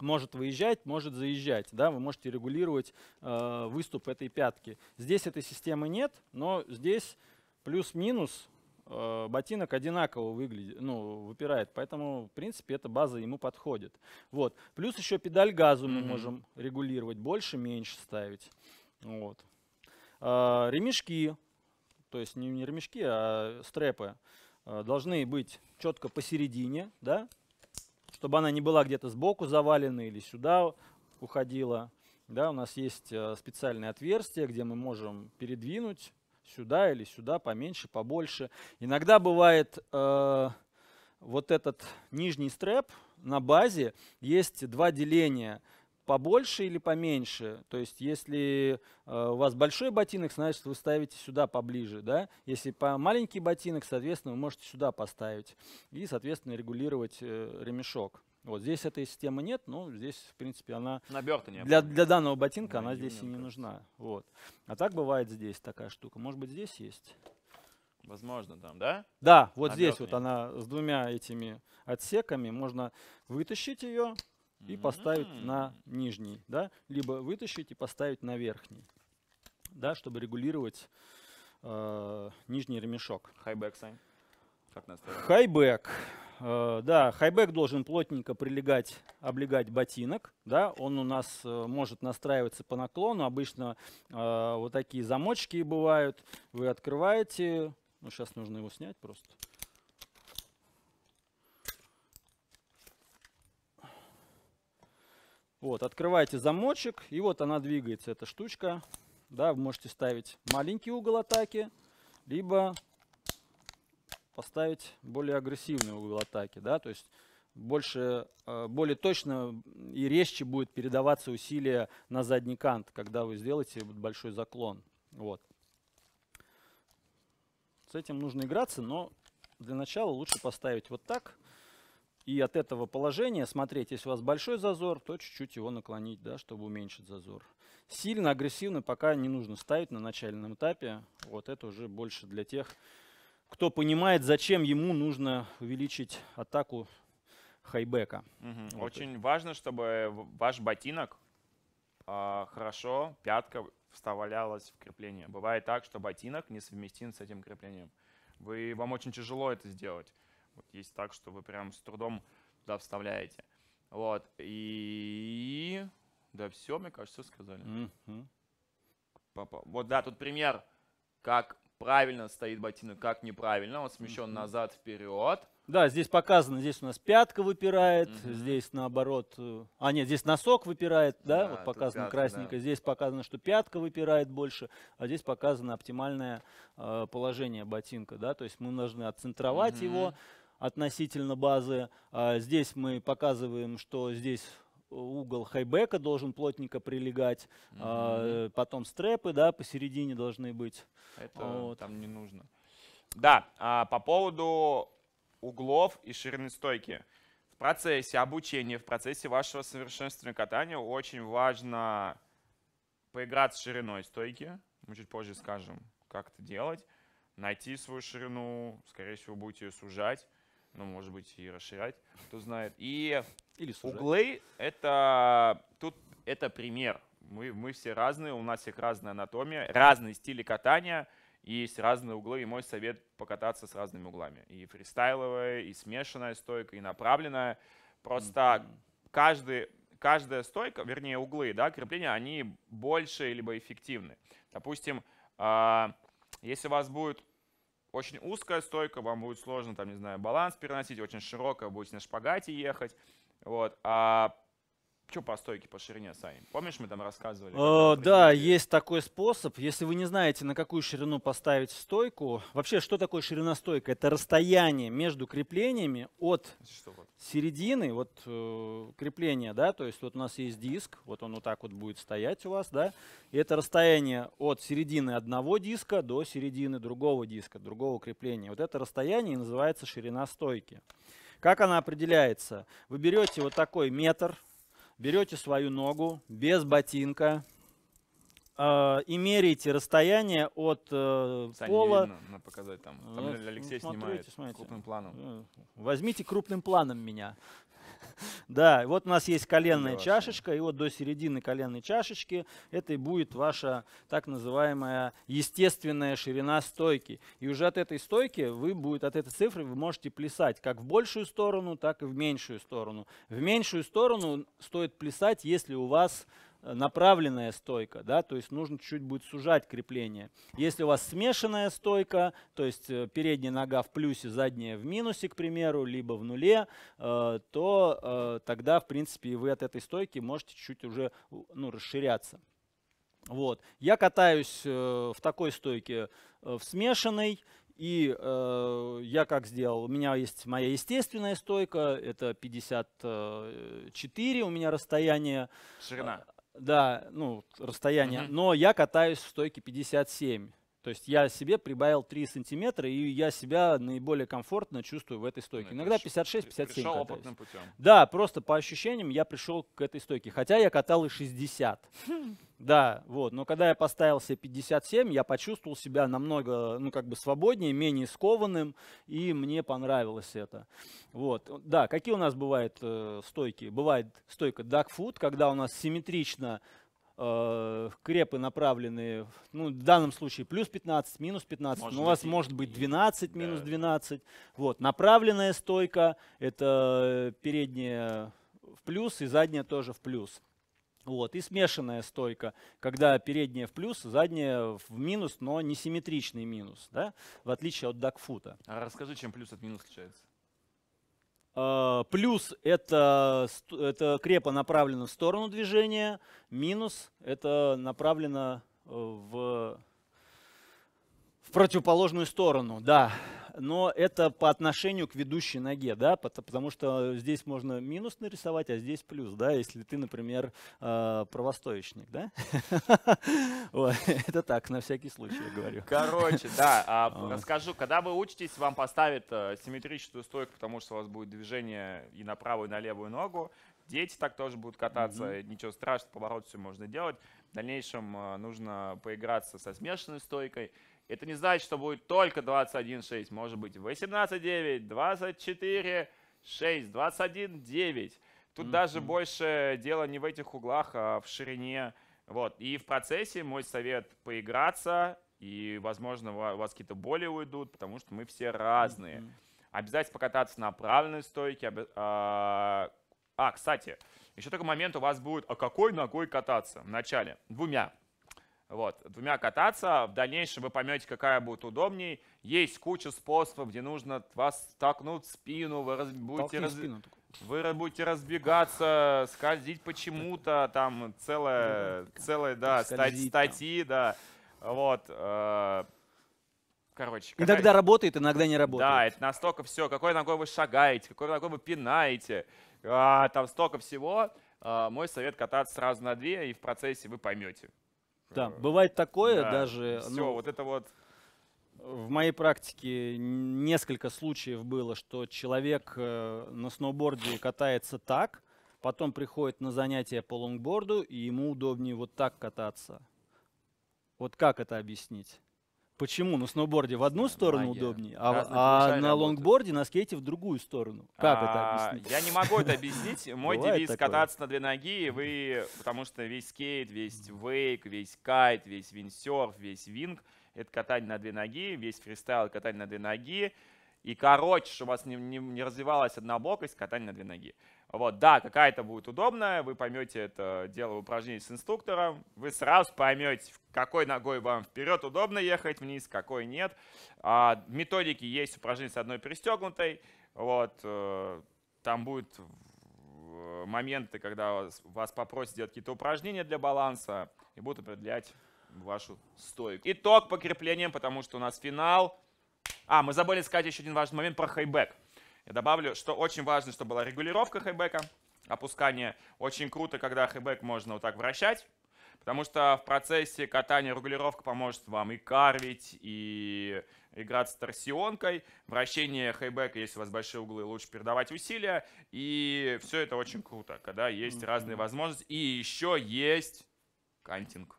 может выезжать, может заезжать, да, вы можете регулировать э, выступ этой пятки. Здесь этой системы нет, но здесь плюс-минус э, ботинок одинаково выглядит, ну, выпирает, поэтому, в принципе, эта база ему подходит. Вот, плюс еще педаль газу mm -hmm. мы можем регулировать, больше, меньше ставить, вот. Э, ремешки то есть не, не ремешки, а стрепы, э, должны быть четко посередине, да, чтобы она не была где-то сбоку завалена или сюда уходила. Да, у нас есть э, специальное отверстие, где мы можем передвинуть сюда или сюда, поменьше, побольше. Иногда бывает э, вот этот нижний стрэп на базе, есть два деления – побольше или поменьше. То есть, если э, у вас большой ботинок, значит, вы ставите сюда поближе. Да? Если по маленький ботинок, соответственно, вы можете сюда поставить и, соответственно, регулировать э, ремешок. Вот здесь этой системы нет, но здесь, в принципе, она для, для данного ботинка она здесь и не нужна. Вот. А так бывает здесь такая штука. Может быть, здесь есть? Возможно, там, да? Да, вот Наберта здесь вот она с двумя этими отсеками. Можно вытащить ее, и поставить на нижний, да, либо вытащить и поставить на верхний, да, чтобы регулировать э, нижний ремешок. Хайбэк, Сань, Хайбэк, э, да, хайбэк должен плотненько прилегать, облегать ботинок, да, он у нас э, может настраиваться по наклону, обычно э, вот такие замочки бывают, вы открываете, ну сейчас нужно его снять просто, Вот, открываете замочек, и вот она двигается, эта штучка. Да, вы можете ставить маленький угол атаки, либо поставить более агрессивный угол атаки, да, то есть больше, э, более точно и резче будет передаваться усилие на задний кант, когда вы сделаете большой заклон. Вот. С этим нужно играться, но для начала лучше поставить вот так. И от этого положения, смотреть, если у вас большой зазор, то чуть-чуть его наклонить, да, чтобы уменьшить зазор. Сильно, агрессивно пока не нужно ставить на начальном этапе. Вот это уже больше для тех, кто понимает, зачем ему нужно увеличить атаку хайбека. Угу. Вот Очень это. важно, чтобы ваш ботинок э, хорошо, пятка вставлялась в крепление. Бывает так, что ботинок не совместим с этим креплением. Вы, вам очень тяжело это сделать. Вот есть так, что вы прям с трудом туда вставляете. Вот. И... Да все, мне кажется, сказали. Mm-hmm. Вот, да, тут пример, как правильно стоит ботинок, как неправильно. Он смещен mm-hmm. назад, вперед. Да, здесь показано, здесь у нас пятка выпирает, mm-hmm. здесь наоборот, э, а нет, здесь носок выпирает, да, да вот показано пятка, красненько, да. здесь показано, что пятка выпирает больше, а здесь показано оптимальное э, положение ботинка, да, то есть мы должны отцентровать mm-hmm. его, относительно базы. А, здесь мы показываем, что здесь угол хайбека должен плотненько прилегать, mm -hmm. потом стрепы, да, посередине должны быть. Это вот. там не нужно. Да, а по поводу углов и ширины стойки. В процессе обучения, в процессе вашего совершенствования катания очень важно поиграть с шириной стойки. Мы чуть позже скажем, как это делать. Найти свою ширину, скорее всего, будете ее сужать ну, может быть, и расширять, кто знает. И Или углы — это тут это пример. Мы, мы все разные, у нас всех разная анатомия, разные стили катания, есть разные углы, и мой совет — покататься с разными углами. И фристайловая, и смешанная стойка, и направленная. Просто mm-hmm. каждый, каждая стойка, вернее, углы да, крепления, они больше либо эффективны. Допустим, а, если у вас будет очень узкая стойка, вам будет сложно, там, не знаю, баланс переносить, очень широкая, будете на шпагате ехать. Вот. А что по стойке, по ширине, Сань? Помнишь, мы там рассказывали? Э, О, да, есть такой способ. Если вы не знаете, на какую ширину поставить стойку, вообще, что такое ширина стойка? Это расстояние между креплениями от что, вот? середины, вот э, крепления, да, то есть вот у нас есть диск, вот он вот так вот будет стоять у вас, да, и это расстояние от середины одного диска до середины другого диска, другого крепления. Вот это расстояние называется ширина стойки. Как она определяется? Вы берете вот такой метр, берете свою ногу без ботинка э, и меряете расстояние от э, Сань, пола. Видно, надо показать там. Там ну, Алексей смотрите, снимает смотрите. крупным планом. Э, возьмите крупным планом меня. Да, вот у нас есть коленная чашечка, и вот до середины коленной чашечки это и будет ваша так называемая естественная ширина стойки. И уже от этой стойки вы будет, от этой цифры вы можете плясать как в большую сторону, так и в меньшую сторону. В меньшую сторону стоит плясать, если у вас направленная стойка, да, то есть нужно чуть будет сужать крепление. Если у вас смешанная стойка, то есть э, передняя нога в плюсе, задняя в минусе, к примеру, либо в нуле, э, то э, тогда, в принципе, вы от этой стойки можете чуть уже ну, расширяться. Вот. Я катаюсь в такой стойке в смешанной, и э, я как сделал? У меня есть моя естественная стойка, это 54, у меня расстояние. Ширина. Да, ну, расстояние. Угу. Но я катаюсь в стойке 57. То есть я себе прибавил 3 сантиметра, и я себя наиболее комфортно чувствую в этой стойке. Ну, Иногда 56-57 Пришел катаюсь. опытным путем. Да, просто по ощущениям я пришел к этой стойке. Хотя я катал и 60. Да, вот. Но когда я поставил себе 57, я почувствовал себя намного, ну, как бы свободнее, менее скованным, и мне понравилось это. Вот. Да, какие у нас бывают э, стойки? Бывает стойка duck food, когда у нас симметрично э, крепы направлены, ну, в данном случае плюс 15, минус 15, может но у вас может быть 12, минус да. 12. Вот. Направленная стойка – это э, передняя в плюс и задняя тоже в плюс. Вот, и смешанная стойка, когда передняя в плюс, задняя в минус, но не симметричный минус, да, в отличие от дакфута. А расскажи, чем плюс от минус отличается? А, плюс это, это крепо направлено в сторону движения, минус это направлено э, в, в противоположную сторону, да но это по отношению к ведущей ноге, да, потому что здесь можно минус нарисовать, а здесь плюс, да, если ты, например, э, правостоечник, да? Это так, на всякий случай я говорю. Короче, да, расскажу, когда вы учитесь, вам поставят э, симметричную стойку, потому что у вас будет движение и на правую, и на левую ногу. Дети так тоже будут кататься, mm -hmm. ничего страшного, поворот все можно делать. В дальнейшем э, нужно поиграться со смешанной стойкой. Это не значит, что будет только 21,6. Может быть 18,9, 24,6, 21,9. Тут mm-hmm. даже больше дело не в этих углах, а в ширине. Вот. И в процессе мой совет поиграться, и, возможно, у вас какие-то боли уйдут, потому что мы все разные. Mm-hmm. Обязательно покататься на правильной стойке. А, а, кстати, еще такой момент у вас будет, а какой ногой кататься в начале? Двумя вот, двумя кататься. В дальнейшем вы поймете, какая будет удобнее. Есть куча способов, где нужно вас толкнуть в спину, вы раз... будете, раз... спину. вы будете разбегаться, скользить почему-то, там целая, ну, целая да, стать, статьи, да. Вот. Э, короче, какая... Иногда работает, иногда не работает. Да, это настолько все, какой ногой вы шагаете, какой ногой вы пинаете, а, там столько всего. А, мой совет кататься сразу на две, и в процессе вы поймете. Типа, да, э, бывает такое да, даже. Все, ну, вот это вот. В моей практике несколько случаев было, что человек э, на сноуборде катается так, потом приходит на занятия по лонгборду, и ему удобнее вот так кататься. Вот как это объяснить? Почему? На сноуборде в одну сторону Магия. удобнее, а, а на лонгборде, на скейте в другую сторону. Как а, это объяснить? Я не могу это объяснить. Мой девиз кататься на две ноги, и вы, потому что весь скейт, весь вейк, весь кайт, весь виндсерф, весь винг — это катание на две ноги, весь фристайл — катание на две ноги. И, короче, чтобы у вас не, не, не развивалась однобокость, катание на две ноги. Вот, да, какая-то будет удобная, вы поймете это дело упражнений с инструктором, вы сразу поймете, какой ногой вам вперед удобно ехать, вниз, какой нет. А, методики есть упражнения с одной пристегнутой, вот, э, там будут моменты, когда вас, вас попросят делать какие-то упражнения для баланса и будут определять вашу стойку. Итог по креплениям, потому что у нас финал. А, мы забыли сказать еще один важный момент про хайбэк. Я добавлю, что очень важно, чтобы была регулировка хэбэка, опускание. Очень круто, когда хэбэк можно вот так вращать. Потому что в процессе катания регулировка поможет вам и карвить, и играть с торсионкой. Вращение хайбека, если у вас большие углы, лучше передавать усилия. И все это очень круто, когда есть mm-hmm. разные возможности. И еще есть кантинг.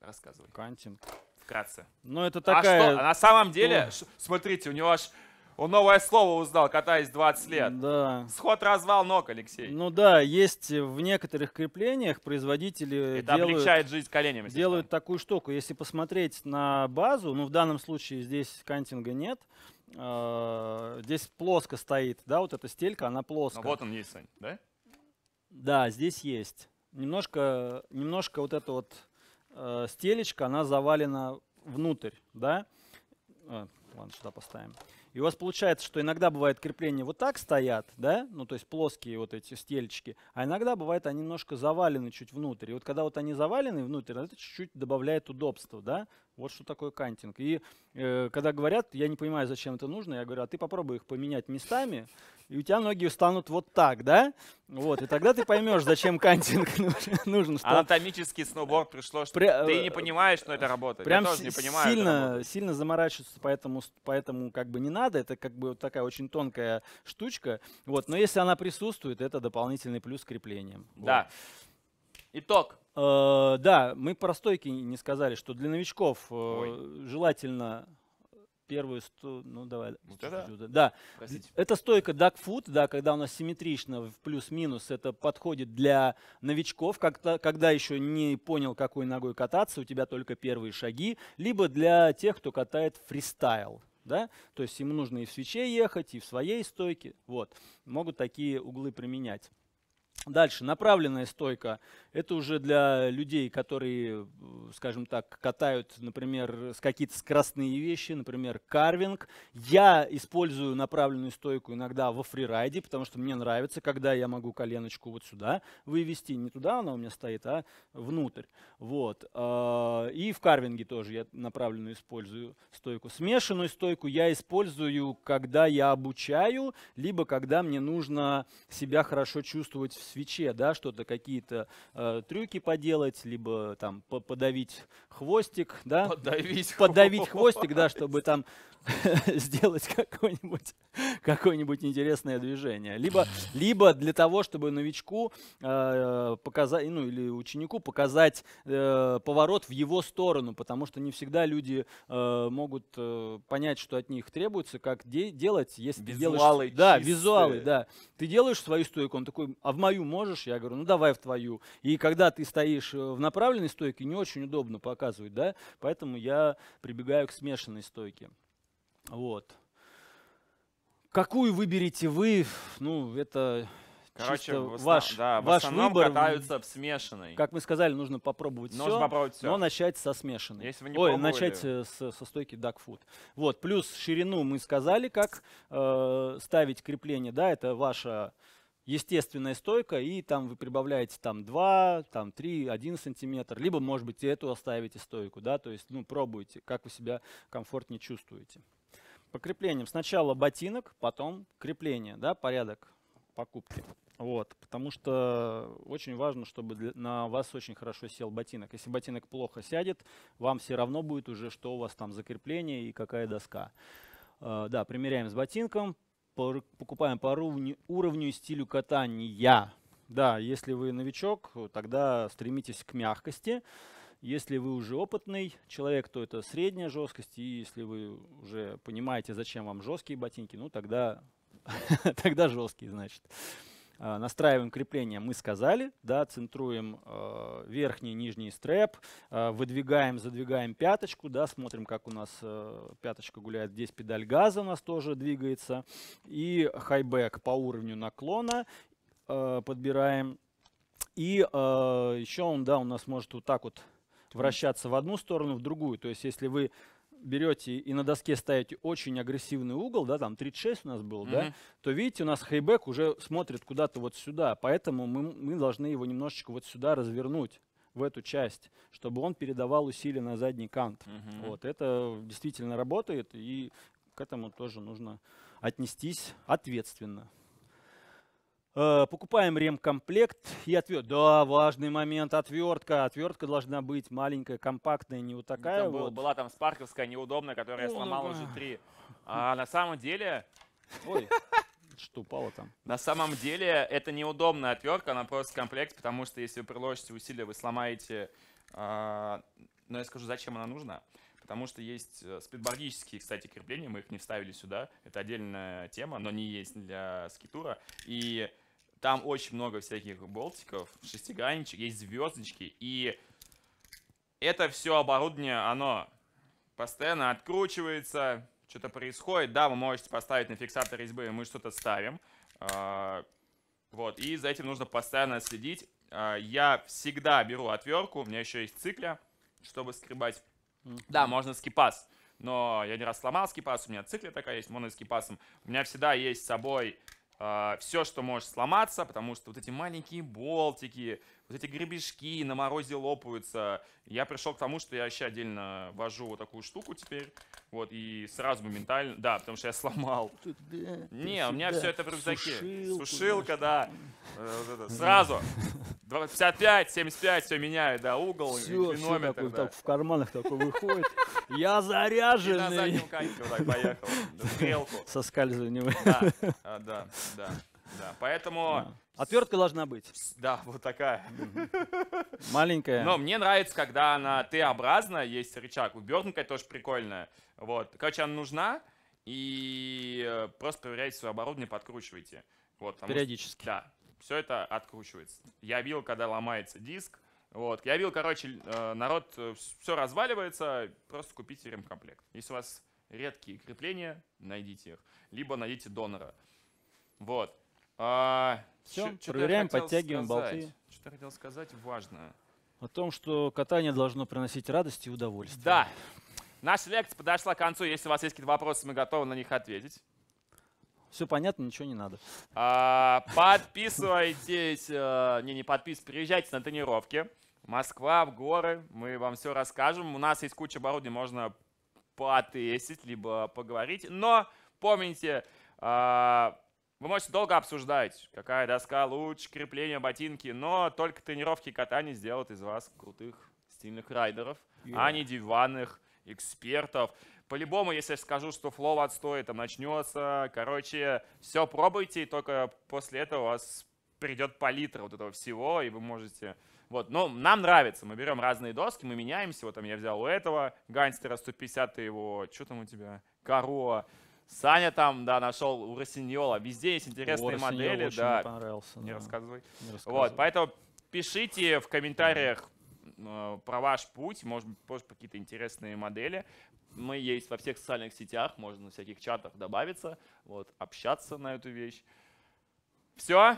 Рассказывай. Кантинг. Вкратце. Ну, это а такая... А что? На самом деле, Ой. смотрите, у него аж он новое слово узнал, катаясь 20 лет. Да. Сход-развал ног, Алексей. Ну да, есть в некоторых креплениях производители Это делают, облегчает жизнь коленями. Делают там. такую штуку. Если посмотреть на базу, ну в данном случае здесь кантинга нет, а, здесь плоско стоит, да, вот эта стелька, она плоская. А вот он есть, Сань, да? Да, здесь есть. Немножко, немножко вот эта вот э, стелечка, она завалена внутрь, да? Э, ладно, сюда поставим. И у вас получается, что иногда бывает крепления вот так стоят, да, ну то есть плоские вот эти стельчики, а иногда бывает они немножко завалены чуть внутрь. И вот когда вот они завалены внутрь, это чуть-чуть добавляет удобства, да, вот что такое кантинг. И э, когда говорят, я не понимаю, зачем это нужно, я говорю, а ты попробуй их поменять местами, и у тебя ноги станут вот так, да? Вот, и тогда ты поймешь, зачем кантинг нужен. Что... Анатомический сноуборд пришло, что При... ты не понимаешь, что это э, работает. Прям я тоже не понимаю. Сильно, сильно заморачиваться, поэтому, поэтому как бы не надо. Это как бы вот такая очень тонкая штучка. Вот, но если она присутствует, это дополнительный плюс к Да. Вот. Итог. Э, да, мы про стойки не сказали, что для новичков э, желательно первую сто... Ну, давай. Ну, да. да. Простите. Это стойка duck да, когда у нас симметрично в плюс-минус. Это подходит для новичков, когда, когда еще не понял, какой ногой кататься, у тебя только первые шаги. Либо для тех, кто катает фристайл. Да? То есть ему нужно и в свече ехать, и в своей стойке. Вот. Могут такие углы применять. Дальше направленная стойка это уже для людей, которые, э, скажем так, катают, например, какие-то скоростные вещи, например, карвинг. Я использую направленную стойку иногда во фрирайде, потому что мне нравится, когда я могу коленочку вот сюда вывести. Не туда она у меня стоит, а внутрь. Вот. Э, и в карвинге тоже я направленную использую стойку. Смешанную стойку я использую, когда я обучаю, либо когда мне нужно себя хорошо чувствовать в свече, да, что-то какие-то э, э, трюки поделать, либо там по подавить хвостик, да? Подавить, подавить хвостик, да, чтобы там сделать какое-нибудь какое интересное движение. Либо, либо для того, чтобы новичку э, показать, ну или ученику показать э, поворот в его сторону, потому что не всегда люди э, могут э, понять, что от них требуется, как де делать, если визуалы ты делаешь... Чистые. Да, визуалы, да. Ты делаешь свою стойку, он такой, а в мою можешь? Я говорю, ну давай в твою. И и когда ты стоишь э, в направленной стойке, не очень удобно показывать, да? Поэтому я прибегаю к смешанной стойке. Вот. Какую выберете вы? Ну, это Короче, в основ... ваш, да, в основном выбор, катаются в смешанной. Как мы сказали, нужно попробовать все. нужно попробовать все, но начать со смешанной. Если вы не Ой, пробовали. начать э, с, со стойки Duck Food. Вот, плюс ширину мы сказали, как э, ставить крепление, да, это ваша естественная стойка, и там вы прибавляете там 2, там 3, 1 сантиметр, либо, может быть, и эту оставите стойку, да, то есть, ну, пробуйте, как вы себя комфортнее чувствуете. По креплениям. Сначала ботинок, потом крепление, да, порядок покупки. Вот, потому что очень важно, чтобы для, на вас очень хорошо сел ботинок. Если ботинок плохо сядет, вам все равно будет уже, что у вас там закрепление и какая доска. Uh, да, примеряем с ботинком, покупаем по уровню, и стилю катания. Да, если вы новичок, тогда стремитесь к мягкости. Если вы уже опытный человек, то это средняя жесткость. И если вы уже понимаете, зачем вам жесткие ботинки, ну тогда, тогда жесткие, значит. Э, настраиваем крепление, мы сказали, да, центруем э, верхний, нижний стрэп, э, выдвигаем, задвигаем пяточку, да, смотрим, как у нас э, пяточка гуляет. Здесь педаль газа у нас тоже двигается. И хайбэк по уровню наклона э, подбираем. И э, еще он, да, у нас может вот так вот вращаться в одну сторону, в другую. То есть если вы берете и на доске ставите очень агрессивный угол, да, там 36 у нас был, mm-hmm. да, то видите, у нас хейбэк уже смотрит куда-то вот сюда, поэтому мы, мы должны его немножечко вот сюда развернуть в эту часть, чтобы он передавал усилия на задний кант. Mm-hmm. Вот, это действительно работает, и к этому тоже нужно отнестись ответственно. Э, покупаем ремкомплект и отвертка. Да, важный момент, отвертка. Отвертка должна быть маленькая, компактная, не вот такая там вот. Был, была там спарковская неудобная, которую я сломал уже три. А на самом деле... Ой, что упало там? На самом деле это неудобная отвертка, она просто комплект, потому что если вы приложите усилия, вы сломаете... А, но ну, я скажу, зачем она нужна. Потому что есть э, спидбордические, кстати, крепления, мы их не вставили сюда. Это отдельная тема, но не есть для скитура. И там очень много всяких болтиков, шестиганечек, есть звездочки. И это все оборудование, оно постоянно откручивается, что-то происходит. Да, вы можете поставить на фиксатор резьбы, мы что-то ставим. А, вот, и за этим нужно постоянно следить. А, я всегда беру отвертку, у меня еще есть цикля, чтобы скребать. Да, можно скипас, но я не раз сломал скипас, у меня цикля такая есть, можно скипасом. У меня всегда есть с собой а, все, что может сломаться, потому что вот эти маленькие болтики, вот эти гребешки на морозе лопаются. Я пришел к тому, что я вообще отдельно вожу вот такую штуку теперь. Вот, и сразу моментально... Да, потому что я сломал. не, у меня все это в рюкзаке. Сушилка, да. Э, сразу. 55, 75, все меняю, да, угол, все, феномен. так, в карманах такой выходит. Я заряженный. И на заднем коньке вот так поехал. Стрелку. Соскальзывание. Да, а, да, да. Да, поэтому... Отвертка должна быть. Да, вот такая. Маленькая. Но мне нравится, когда она Т-образная, есть рычаг. У тоже прикольная. Вот. Короче, она нужна, и э, просто проверяйте свое оборудование, подкручивайте. Вот, Периодически. Что, да, все это откручивается. Я видел, когда ломается диск. Вот. Я видел, короче, э, народ э, все разваливается, просто купите ремкомплект. Если у вас редкие крепления, найдите их. Либо найдите донора. Вот. А, Все, что, проверяем, подтягиваем сказать, болты. Что я хотел сказать, важно. О том, что катание должно приносить радость и удовольствие. Да. Наша лекция подошла к концу. Если у вас есть какие-то вопросы, мы готовы на них ответить. Все понятно, ничего не надо. А, подписывайтесь, э, не, не подписывайтесь, приезжайте на тренировки. Москва, в горы, мы вам все расскажем. У нас есть куча оборудования, можно потестить, либо поговорить. Но помните, а, вы можете долго обсуждать, какая доска лучше, крепление, ботинки, но только тренировки и катание сделают из вас крутых стильных райдеров, yeah. а не диванных экспертов. По-любому, если я скажу, что флоу отстой, там начнется. Короче, все пробуйте, и только после этого у вас придет палитра вот этого всего, и вы можете... Вот, но нам нравится, мы берем разные доски, мы меняемся, вот там я взял у этого гангстера 150 его, что там у тебя, Каруа, Саня там, да, нашел у Росиньола. Везде есть интересные О, модели. Очень да. понравился. Не да. рассказывай. Не рассказывай. Вот, поэтому пишите в комментариях э, про ваш путь, может быть, может, какие-то интересные модели. Мы есть во всех социальных сетях, можно на всяких чатах добавиться, вот, общаться на эту вещь. Все.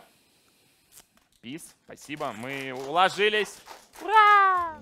Пис, спасибо, мы уложились. Ура!